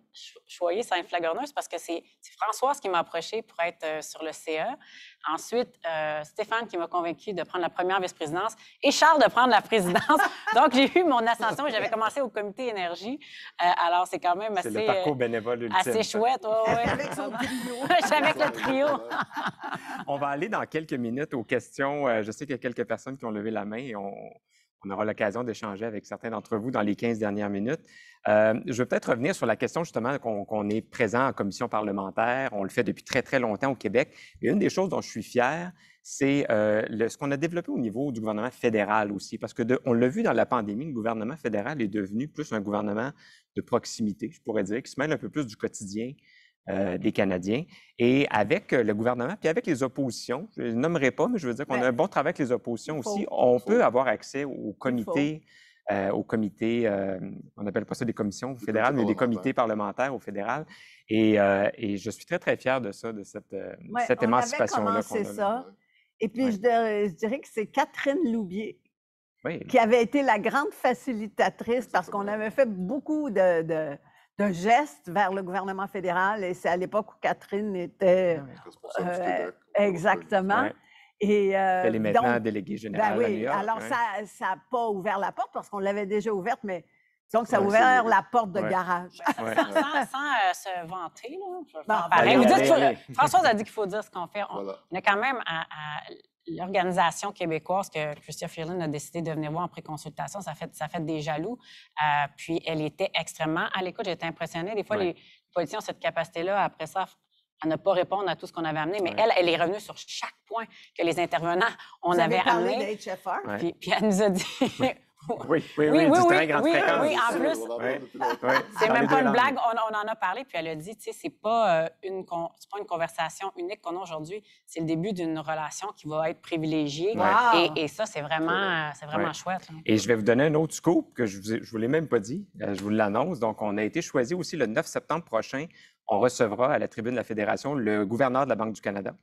choyée c'est un flagorneuse parce que c'est Françoise qui m'a approchée pour être euh, sur le CE. Ensuite, euh, Stéphane qui m'a convaincu de prendre la première vice-présidence et Charles de prendre la présidence. Donc, j'ai eu mon ascension. J'avais commencé au comité énergie. Euh, alors, c'est quand même assez. Le parcours bénévole Assez chouette, Avec son trio. avec le trio. on va aller dans quelques minutes aux questions. Je sais qu'il y a quelques personnes qui ont levé la main et on on aura l'occasion d'échanger avec certains d'entre vous dans les 15 dernières minutes. Euh, je vais peut-être revenir sur la question justement qu'on est présent en commission parlementaire. On le fait depuis très, très longtemps au Québec. Et une des choses dont je suis fier, c'est euh, ce qu'on a développé au niveau du gouvernement fédéral aussi, parce que on l'a vu dans la pandémie, le gouvernement fédéral est devenu plus un gouvernement de proximité, je pourrais dire, qui se mêle un peu plus du quotidien euh, des Canadiens. Et avec euh, le gouvernement, puis avec les oppositions, je ne nommerai pas, mais je veux dire qu'on a un bon travail avec les oppositions aussi. On peut avoir accès au comité, euh, au comité, on n'appelle pas ça des commissions fédérales, mais des comités parlementaires au fédéral. Et, je suis très, très fier de ça, de cette, cette émancipation-là. C'est ça. Et puis, je, dirais que c'est Catherine Loubier qui avait été la grande facilitatrice parce qu'on avait fait beaucoup de de geste vers le gouvernement fédéral. Et c'est à l'époque où Catherine était. Ah euh, exactement. Et, euh, Elle est maintenant déléguée ben générale. oui, alors ça n'a pas ouvert la porte parce qu'on l'avait déjà ouverte, mais donc, ça a ouvert la porte de garage. sans, euh, se vanter, là. Françoise a dit qu'il faut dire ce qu'on fait. On, est quand même à l'organisation québécoise que Christia Freeland a décidé de venir voir en pré-consultation, ça fait, ça fait des jaloux. Euh, puis elle était extrêmement à l'écoute. J'étais impressionnée. Des fois, les, policiers politiciens ont cette capacité-là, après ça, à ne pas répondre à tout ce qu'on avait amené. Mais elle, elle est revenue sur chaque point que les intervenants, on avait avez parlé amené. puis elle nous a dit oui, oui, oui, oui, oui, grande fréquence. oui, en plus. c'est même pas une blague, on, en a parlé, puis elle a dit, tu sais, c'est pas, euh, une pas une conversation unique qu'on a aujourd'hui, c'est le début d'une relation qui va être privilégiée. Et, ça, c'est vraiment, euh, c'est vraiment chouette. Et je vais vous donner un autre scoop que je ne vous l'ai même pas dit, euh, je vous l'annonce. Donc, on a été choisi aussi le 9 septembre prochain on recevra à la tribune de la Fédération le gouverneur de la Banque du Canada.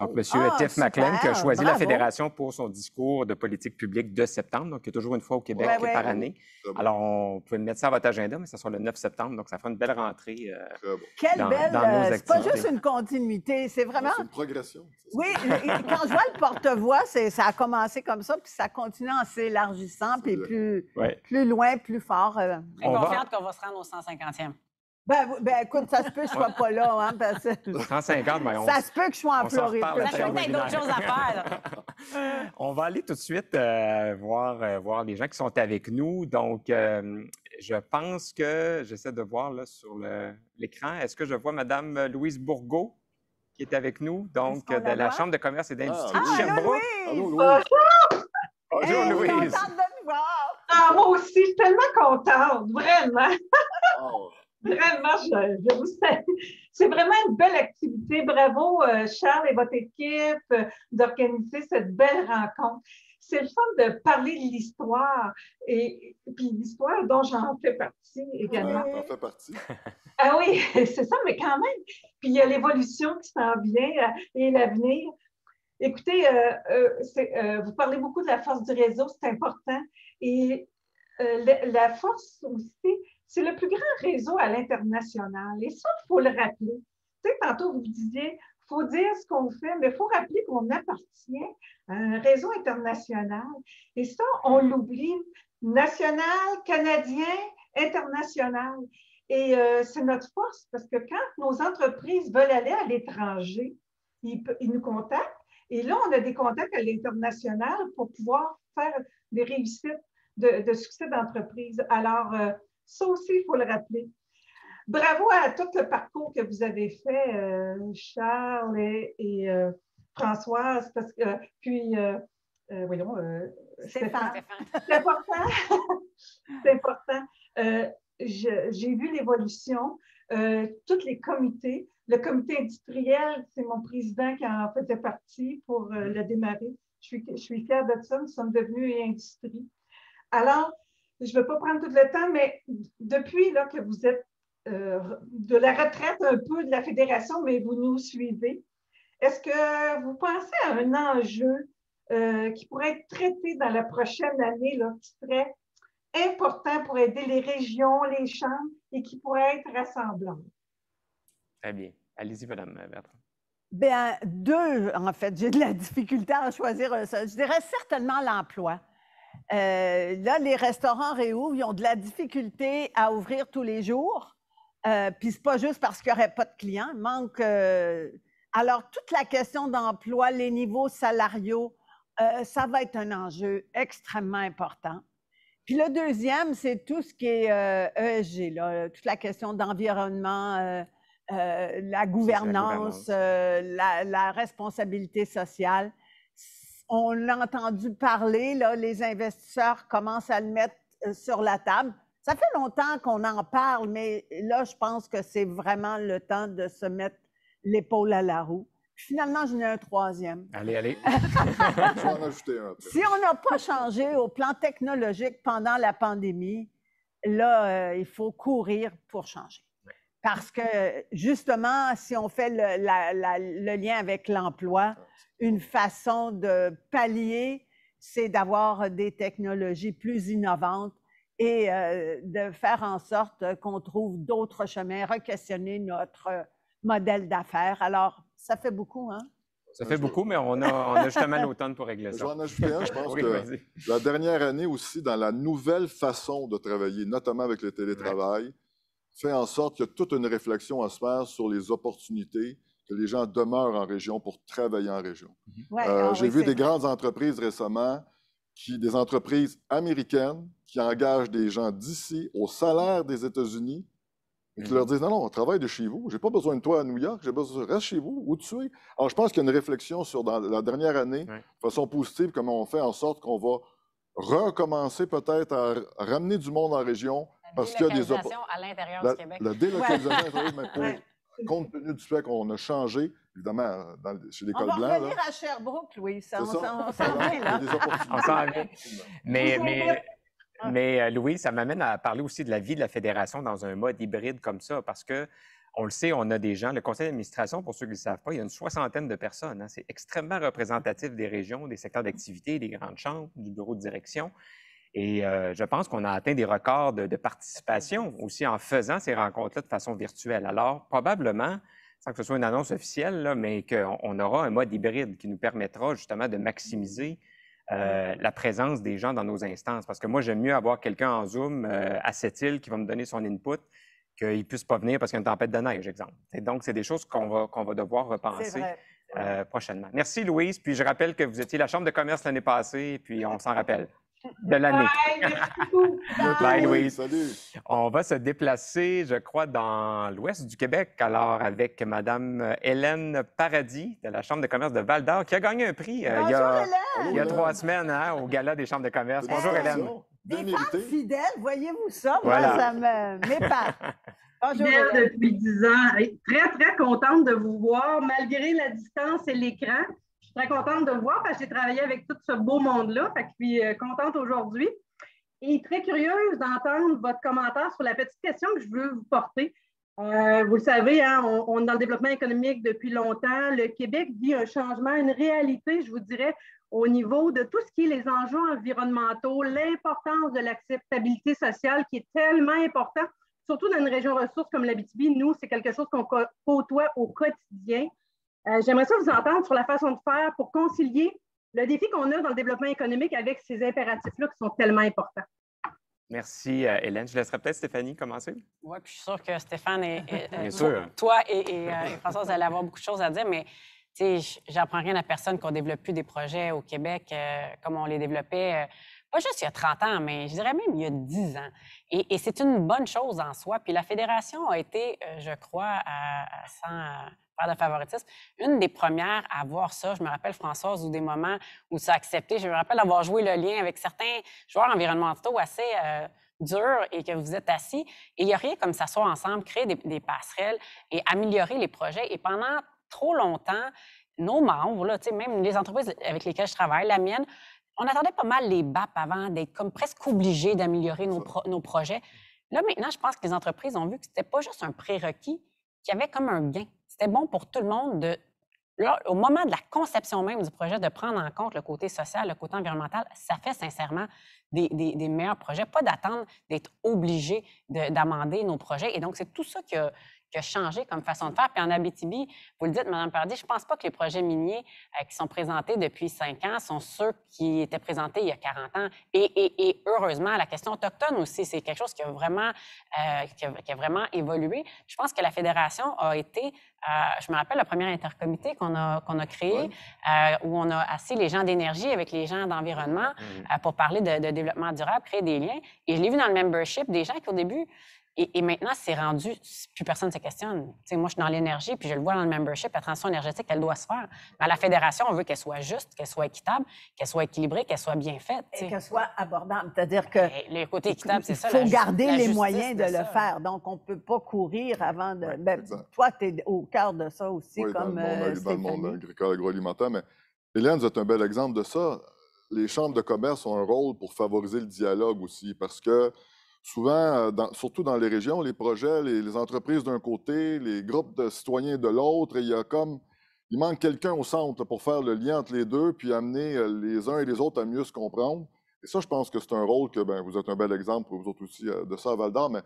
Donc, M. Ah, Tiff McLean, qui a choisi la Fédération pour son discours de politique publique de septembre, donc qui est toujours une fois au Québec par année. Alors, on peut mettre ça à votre agenda, mais ça sera le 9 septembre, donc ça fera une belle rentrée. Euh, Quelle belle. Euh, c'est pas juste une continuité, c'est vraiment. C'est une progression. Oui, quand je vois le porte-voix, ça a commencé comme ça, puis ça continue en s'élargissant, puis plus, loin, plus fort. Euh. Très On, qu'on va se rendre au 150e. Ben, ben, écoute, ça se peut que je ne sois pas là, hein, parce que... 150, mais Ça se peut que je sois en Floride. Ça peut d'autres choses à faire. on va aller tout de suite euh, voir, euh, voir les gens qui sont avec nous. Donc, euh, je pense que... J'essaie de voir là, sur l'écran. Est-ce que je vois Mme Louise Bourgault qui est avec nous, donc de la, Chambre de commerce et d'industrie ah, de Sherbrooke. Bonjour, Louise! Bonjour, Louise! Je suis contente de nous voir! Ah, moi aussi, je suis tellement contente, vraiment! oh. Vraiment, je, je vous C'est vraiment une belle activité. Bravo, euh, Charles et votre équipe, euh, d'organiser cette belle rencontre. C'est le fun de parler de l'histoire et puis l'histoire dont j'en fais partie également. en partie. ah oui, c'est ça, mais quand même. Puis il y a l'évolution qui s'en vient euh, et l'avenir. Écoutez, vous parlez beaucoup de la force du réseau, c'est important. Et la force aussi, c'est le plus grand réseau à l'international. Et ça, il faut le rappeler. Tu sais, tantôt, vous disiez, il faut dire ce qu'on fait, mais il faut rappeler qu'on appartient à un réseau international. Et ça, on l'oublie. National, canadien, international. Et euh, c'est notre force parce que quand nos entreprises veulent aller à l'étranger, ils, nous contactent. Et là, on a des contacts à l'international pour pouvoir faire des réussites de, succès d'entreprise. Alors, euh, ça aussi, il faut le rappeler. Bravo à tout le parcours que vous avez fait, euh, Charles et, euh, Françoise, parce que, euh, puis, voyons, Stéphane. C'est important. C'est important. J'ai vu l'évolution. tous les comités. Le comité industriel, c'est mon président qui en faisait partie pour le démarrer. Je suis, je suis, fière de ça. Nous sommes devenus industrie. Alors, je ne vais pas prendre tout le temps, mais depuis que vous êtes euh, de la retraite un peu de la fédération, mais vous nous suivez, est-ce que vous pensez à un enjeu euh, qui pourrait être traité dans la prochaine année, là, qui serait important pour aider les régions, les champs et qui pourrait être rassemblant? Très bien. Allez-y, Madame euh, Bertrand. Bien, deux, en fait. J'ai de la difficulté à choisir un Je dirais certainement l'emploi. Euh, là, les restaurants réouvrent, ils ont de la difficulté à ouvrir tous les jours. Euh, Puis c'est pas juste parce qu'il n'y aurait pas de clients, manque. Euh, alors, toute la question d'emploi, les niveaux salariaux, euh, ça va être un enjeu extrêmement important. Puis le deuxième, c'est tout ce qui est ESG, e toute la question d'environnement, la gouvernance, la responsabilité sociale on l'a entendu parler, là, les investisseurs commencent à le mettre euh, sur la table. Ça fait longtemps qu'on en parle, mais là, je pense que c'est vraiment le temps de se mettre l'épaule à la roue. finalement, j'en ai un troisième. Allez, allez. Si on n'a pas changé au plan technologique pendant la pandémie, là, euh, il faut courir pour changer. Parce que justement, si on fait le, lien avec l'emploi, ah, une façon de pallier, c'est d'avoir des technologies plus innovantes et euh, de faire en sorte qu'on trouve d'autres chemins, re-questionner notre modèle d'affaires. Alors, ça fait beaucoup, hein? Ça fait beaucoup, mais on a, on a justement l'automne pour régler ça. Je un, je pense que la dernière année aussi, dans la nouvelle façon de travailler, notamment avec le télétravail, fait en sorte qu'il y a toute une réflexion à se faire sur les opportunités que les gens demeurent en région pour travailler en région. Mm-hmm. Euh, ah j'ai vu des grandes entreprises récemment, qui, des entreprises américaines qui engagent des gens d'ici au salaire des États-Unis et qui leur mm-hmm. disent non, non, on travaille de chez vous. Je n'ai pas besoin de toi à New York. J'ai besoin de reste chez vous où tu es. Alors, je pense qu'il y a une réflexion sur la dernière année, de façon positive, comment on fait en sorte qu'on va recommencer peut-être à ramener du monde en région, parce qu'il y a des à l'intérieur du Québec. La délocalisation, à mais pour, compte tenu du fait qu'on a changé, évidemment, dans, chez l'école blanche. On va revenir à Sherbrooke, Louis. Ça, on s'en vient, là. Mais, ah. euh, Louis, ça m'amène à parler aussi de la vie de la fédération dans un mode hybride comme ça, parce que on le sait, on a des gens. Le conseil d'administration, pour ceux qui ne le savent pas, il y a une soixantaine de personnes. Hein. C'est extrêmement représentatif des régions, des secteurs d'activité, des grandes chambres, du bureau de direction. Et euh, je pense qu'on a atteint des records de, participation aussi en faisant ces rencontres-là de façon virtuelle. Alors, probablement, sans que ce soit une annonce officielle, mais qu'on aura un mode hybride qui nous permettra justement de maximiser euh, la présence des gens dans nos instances. Parce que moi, j'aime mieux avoir quelqu'un en Zoom euh, à cette île qui va me donner son input qu'il ne puisse pas venir parce qu'il y a une tempête de neige, exemple. donc, c'est des choses qu'on va, va devoir repenser prochainement. Merci, Louise. Puis je rappelle que vous étiez la Chambre de commerce l'année passée, puis on s'en rappelle de l'année. Louise. On va se déplacer, je crois, dans l'ouest du Québec, alors avec Madame euh, Hélène Paradis de la Chambre de commerce de Val d'Or, qui a gagné un prix euh, il, y a, il, y a, trois semaines hein, au Gala des Chambres de commerce. Bonjour, Hélène. Des femmes fidèles, voyez-vous ça? Moi, ça me m'épate. Bonjour. depuis 10 ans. Très, très contente de vous voir, malgré la distance et l'écran suis très contente de le voir parce que j'ai travaillé avec tout ce beau monde-là. je suis euh, contente aujourd'hui. Et très curieuse d'entendre votre commentaire sur la petite question que je veux vous porter. Euh, vous le savez, hein, on, est dans le développement économique depuis longtemps. Le Québec vit un changement, une réalité, je vous dirais, au niveau de tout ce qui est les enjeux environnementaux, l'importance de l'acceptabilité sociale qui est tellement importante, surtout dans une région ressource comme l'Abitibi. Nous, c'est quelque chose qu'on côtoie au quotidien. Euh, j'aimerais ça vous entendre sur la façon de faire pour concilier le défi qu'on a dans le développement économique avec ces impératifs-là qui sont tellement importants. Merci, euh, Hélène. Je laisserai peut-être Stéphanie commencer. Oui, puis je suis sûre que Stéphane et, euh, toi et, Françoise, allez avoir beaucoup de choses à dire, mais j'apprends rien à personne qu'on développe plus des projets au Québec comme on les développait, pas juste il y a 30 ans, mais je dirais même il y a 10 ans. Et, c'est une bonne chose en soi. Puis la Fédération a été, je crois, à, à 100, de favoritisme. Une des premières à voir ça, je me rappelle Françoise, ou des moments où ça a accepté. Je me rappelle avoir joué le lien avec certains joueurs environnementaux assez euh, durs et que vous êtes assis. Et il y a rien comme s'asseoir ensemble, créer des, passerelles et améliorer les projets. Et pendant trop longtemps, nos membres, là, même les entreprises avec lesquelles je travaille, la mienne, on attendait pas mal les BAP avant d'être comme presque obligés d'améliorer nos, nos, projets. Là, maintenant, je pense que les entreprises ont vu que c'était pas juste un prérequis, qu'il y avait comme un gain c'est bon pour tout le monde de, au moment de la conception même du projet, de prendre en compte le côté social, le côté environnemental. Ça fait sincèrement des, des meilleurs projets. Pas d'attendre d'être obligé d'amender nos projets. Et donc, c'est tout ça que qui a changé comme façon de faire. Puis en Abitibi, vous le dites, Mme Pardy, je ne pense pas que les projets miniers euh, qui sont présentés depuis cinq ans sont ceux qui étaient présentés il y a 40 ans. Et, heureusement, la question autochtone aussi, c'est quelque chose qui a, vraiment, euh, qui, a, vraiment évolué. Je pense que la Fédération a été euh, je me rappelle le premier intercomité qu'on a, qu'on a créé, où on a assis les gens d'énergie avec les gens d'environnement mm-hmm. pour parler de, de, développement durable, créer des liens. Et je l'ai vu dans le membership des gens qui, au début, et, maintenant, c'est rendu, plus personne ne se questionne. moi, je suis dans l'énergie, puis je le vois dans le membership, la transition énergétique, elle doit se faire. Mais à la fédération, on veut qu'elle soit juste, qu'elle soit équitable, qu'elle soit équilibrée, qu'elle soit bien faite. Et qu'elle soit abordable. C'est-à-dire que. les ben, le côté équitable, c'est ça. Il faut garder les moyens de, le faire. Donc, on ne peut pas courir avant de. Ben, toi, tu es au cœur de ça aussi, oui, comme. le monde, euh, euh, hein, agricole, agroalimentaire. Mais Hélène, vous êtes un bel exemple de ça. Les chambres de commerce ont un rôle pour favoriser le dialogue aussi, parce que Souvent, euh, surtout dans les régions, les projets, les, entreprises d'un côté, les groupes de citoyens de l'autre, il y a comme il manque quelqu'un au centre pour faire le lien entre les deux, puis amener euh, les uns et les autres à mieux se comprendre. Et ça, je pense que c'est un rôle que ben, vous êtes un bel exemple pour vous autres aussi euh, de ça Valda, mais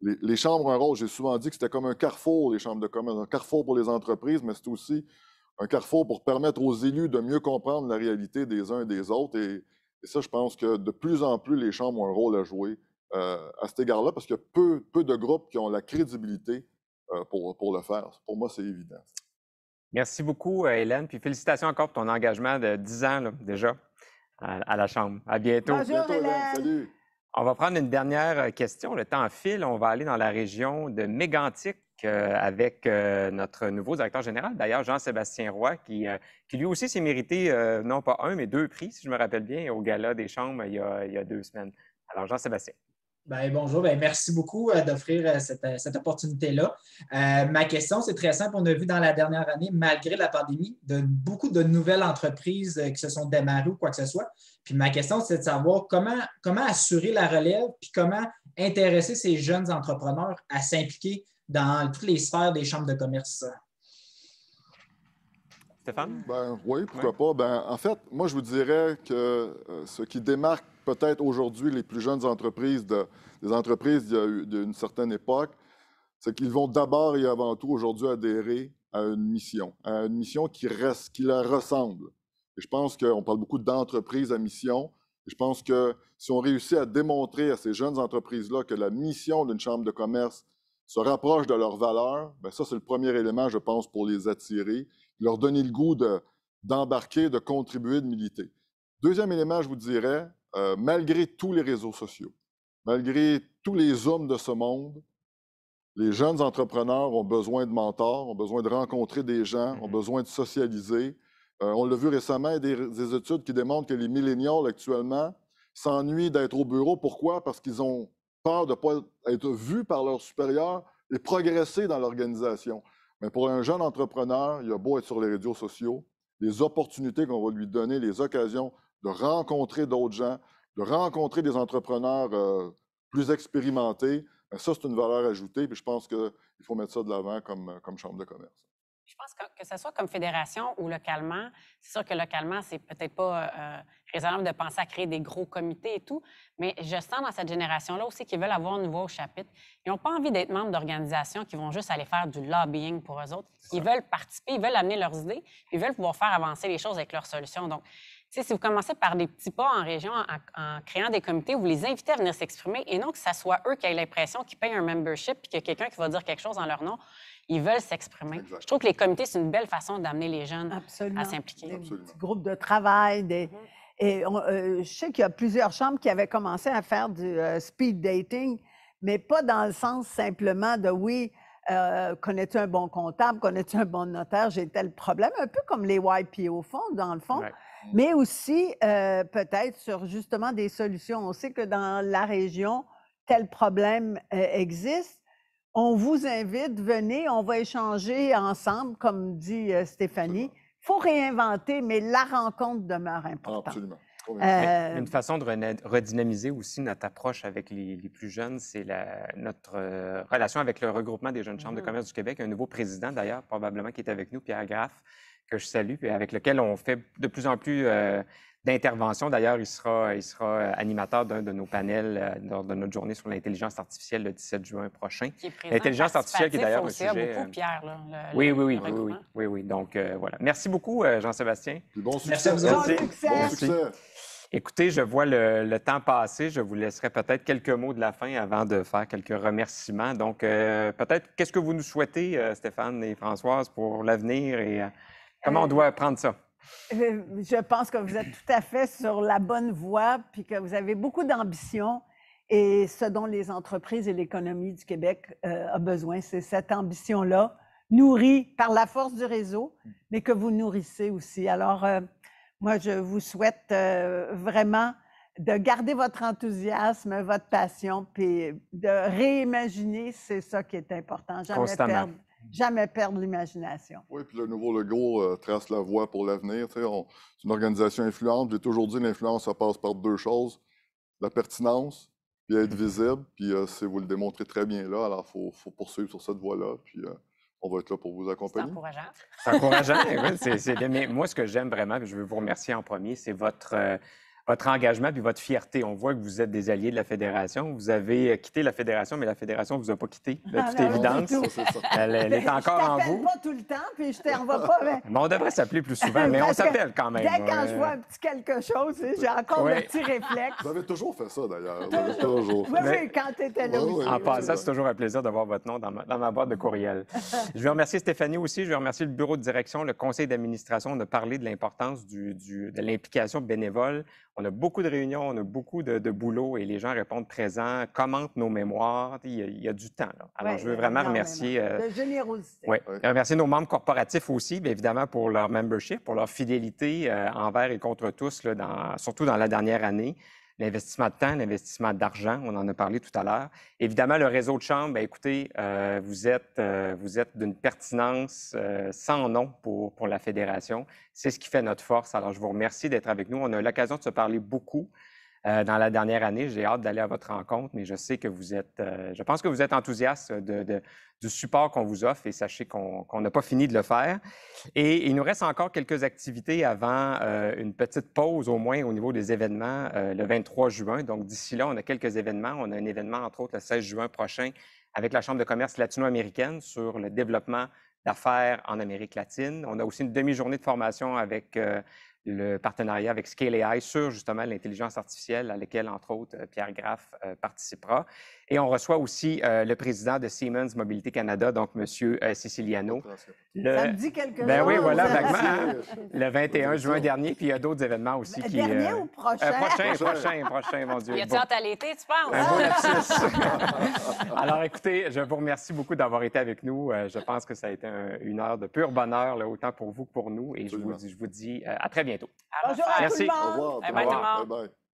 les, chambres ont un rôle. J'ai souvent dit que c'était comme un carrefour, les chambres de commerce, un carrefour pour les entreprises, mais c'est aussi un carrefour pour permettre aux élus de mieux comprendre la réalité des uns et des autres. et ça, je pense que de plus en plus, les chambres ont un rôle à jouer euh, à cet égard-là, parce qu'il y a peu, peu, de groupes qui ont la crédibilité euh, pour, pour, le faire. Pour moi, c'est évident. Merci beaucoup, euh, Hélène. Puis félicitations encore pour ton engagement de 10 ans déjà à, la Chambre. À bientôt. Bonjour, bientôt, Hélène. Salut. On va prendre une dernière question. Le temps file. On va aller dans la région de Mégantic avec notre nouveau directeur général, d'ailleurs Jean-Sébastien Roy, qui, qui, lui aussi s'est mérité non pas un, mais deux prix, si je me rappelle bien, au Gala des Chambres il y a, il y a deux semaines. Alors, Jean-Sébastien. Ben, bonjour, ben, merci beaucoup euh, d'offrir euh, euh, cette, opportunité-là. ma question, c'est très simple. On a vu dans la dernière année, malgré la pandémie, de, beaucoup de nouvelles entreprises qui se sont démarrées ou quoi que ce soit. Puis ma question, c'est de savoir comment, comment assurer la relève, puis comment intéresser ces jeunes entrepreneurs à s'impliquer dans toutes les sphères des chambres de commerce. Ben, oui, pourquoi pas. Ben, en fait, moi, je vous dirais que euh, ce qui démarque peut-être aujourd'hui les plus jeunes entreprises des entreprises d'une certaine époque, c'est qu'ils vont d'abord et avant tout aujourd'hui adhérer à une mission, à une mission qui, reste, qui leur ressemble. Et je pense qu'on parle beaucoup d'entreprises à mission. je pense que si on réussit à démontrer à ces jeunes entreprises-là que la mission d'une chambre de commerce se rapproche de leurs valeurs, ben, ça, c'est le premier élément, je pense, pour les attirer leur donner le goût d'embarquer, de, contribuer, de militer. Deuxième élément, je vous dirais, euh, malgré tous les réseaux sociaux, malgré tous les hommes de ce monde, les jeunes entrepreneurs ont besoin de mentors, ont besoin de rencontrer des gens, ont mmh besoin de socialiser. Euh, on l'a vu récemment, il y a des, des études qui démontrent que les milléniaux actuellement s'ennuient d'être au bureau. Pourquoi? Parce qu'ils ont peur de ne pas être vus par leurs supérieurs et progresser dans l'organisation. Mais pour un jeune entrepreneur, il a beau être sur les réseaux sociaux, les opportunités qu'on va lui donner, les occasions de rencontrer d'autres gens, de rencontrer des entrepreneurs euh, plus expérimentés, ben ça, c'est une valeur ajoutée. Puis je pense qu'il faut mettre ça de l'avant comme euh, chambre de commerce. Je pense que, que ce soit comme fédération ou localement, c'est sûr que localement, c'est peut-être pas euh, euh, raisonnable de penser à créer des gros comités et tout, mais je sens dans cette génération-là aussi qu'ils veulent avoir un nouveau chapitre. Ils n'ont pas envie d'être membres d'organisations qui vont juste aller faire du lobbying pour eux autres. Ils veulent participer, ils veulent amener leurs idées, ils veulent pouvoir faire avancer les choses avec leurs solutions. Donc, si vous commencez par des petits pas en région en, créant des comités, vous les invitez à venir s'exprimer et non que ce soit eux qui aient l'impression qu'ils payent un membership et qu'il y a quelqu'un qui va dire quelque chose en leur nom. Ils veulent s'exprimer. Je trouve que les comités, c'est une belle façon d'amener les jeunes à s'impliquer. Des petits groupes de travail, des... Mm-hmm. Et euh, je sais qu'il y a plusieurs chambres qui avaient commencé à faire du euh, speed dating, mais pas dans le sens simplement de oui, euh, connais-tu un bon comptable, connais-tu un bon notaire, j'ai tel problème, un peu comme les Au fond, dans le fond, mais aussi peut-être sur justement des solutions. On sait que dans la région, tel problème existe on vous invite, venez, on va échanger ensemble, comme dit euh, Stéphanie. Il faut réinventer, mais la rencontre demeure importante. Absolument. Euh, une façon de redynamiser aussi notre approche avec les, plus jeunes, c'est notre euh, relation avec le regroupement des jeunes chambres de mm-hmm. commerce du Québec. Un nouveau président, d'ailleurs, probablement, qui est avec nous, Pierre Graff, que je salue, et avec lequel on fait de plus en plus d'intervention. D'ailleurs, il sera, il sera euh, animateur d'un de nos panels euh, lors de notre journée sur l'intelligence artificielle le 17 juin prochain. L'intelligence artificielle qui est d'ailleurs un sujet... Euh, beaucoup, Pierre, là, oui, oui, oui, oui, oui, Donc, voilà. Merci beaucoup, Jean-Sébastien. Bon succès. vous. Bon Bon succès. Écoutez, je vois le, temps passer. Je vous laisserai peut-être quelques mots de la fin avant de faire quelques remerciements. Donc, peut-être, qu'est-ce que vous nous souhaitez, Stéphane et Françoise, pour l'avenir et comment on doit prendre ça? Euh, je pense que vous êtes tout à fait sur la bonne voie, puis que vous avez beaucoup d'ambition. Et ce dont les entreprises et l'économie du Québec ont euh, a besoin, c'est cette ambition-là, nourrie par la force du réseau, mais que vous nourrissez aussi. Alors, euh, moi, je vous souhaite vraiment de garder votre enthousiasme, votre passion, puis de réimaginer, c'est ça qui est important. Jamais perdre jamais perdre l'imagination. Oui, puis le nouveau logo euh, trace la voie pour l'avenir. C'est une organisation influente. J'ai toujours dit l'influence, ça passe par deux choses la pertinence, puis être mm-hmm. visible. Puis euh, c'est vous le démontrez très bien là, alors il faut, poursuivre sur cette voie-là. Puis euh, on va être là pour vous accompagner. C'est encourageant. C'est encourageant. oui, moi, ce que j'aime vraiment, et je veux vous remercier en premier, c'est votre votre engagement puis votre fierté. On voit que vous êtes des alliés de la Fédération. Vous avez euh, quitté la Fédération, mais la Fédération ne vous a pas quitté, de ah, toute ben, évidence. Elle, est encore en vous. pas tout le temps, puis je ne revois pas. Mais... on devrait s'appeler plus souvent, mais on s'appelle quand même. Dès quand je vois un petit quelque chose, j'ai encore un petit réflexe. Vous avez toujours fait ça, d'ailleurs. toujours. mais... quand tu étais là En passant, c'est toujours un plaisir d'avoir votre nom dans ma... boîte de courriel. je veux remercier Stéphanie aussi. Je veux remercier le bureau de direction, le conseil d'administration. de parler de l'importance de l'implication bénévole on a beaucoup de réunions, on a beaucoup de, de, boulot et les gens répondent présents, commentent nos mémoires. Il y a, du temps. Là. Alors, je veux vraiment remercier. Euh, de générosité. Ouais, Remercier nos membres corporatifs aussi, bien évidemment, pour leur membership, pour leur fidélité euh, envers et contre tous, là, dans, surtout dans la dernière année l'investissement de temps, l'investissement d'argent, on en a parlé tout à l'heure. Évidemment, le réseau de chambre, ben écoutez, euh, vous êtes, euh, vous êtes d'une pertinence euh, sans nom pour, pour la Fédération. C'est ce qui fait notre force. Alors, je vous remercie d'être avec nous. On a l'occasion de se parler beaucoup. Euh, dans la dernière année. J'ai hâte d'aller à votre rencontre, mais je sais que vous êtes, euh, je pense que vous êtes enthousiaste du support qu'on vous offre et sachez qu'on n'a pas fini de le faire. Et il nous reste encore quelques activités avant euh, une petite pause au moins au niveau des événements le 23 juin. Donc d'ici là, on a quelques événements. On a un événement entre autres le 16 juin prochain avec la Chambre de commerce latino-américaine sur le développement d'affaires en Amérique latine. On a aussi une demi-journée de formation avec le partenariat avec Scale AI sur justement l'intelligence artificielle à laquelle, entre autres, euh, Pierre Graff euh, participera. Et on reçoit aussi euh, le président de Siemens Mobilité Canada, donc M. Siciliano. Ça me dit quelque ben Oui, voilà, hein? le 21 juin dernier, puis il y a d'autres événements aussi. Qui, dernier ou prochain? prochain, prochain, prochain, mon Dieu. Il y a bon. à l'été, tu penses? Un bon Alors, écoutez, je vous remercie beaucoup d'avoir été avec nous. je pense que ça a été une heure de pur bonheur, autant pour vous que pour nous. Et je vous, je vous, dis à très bientôt. Merci. bye, eh bye. Ben,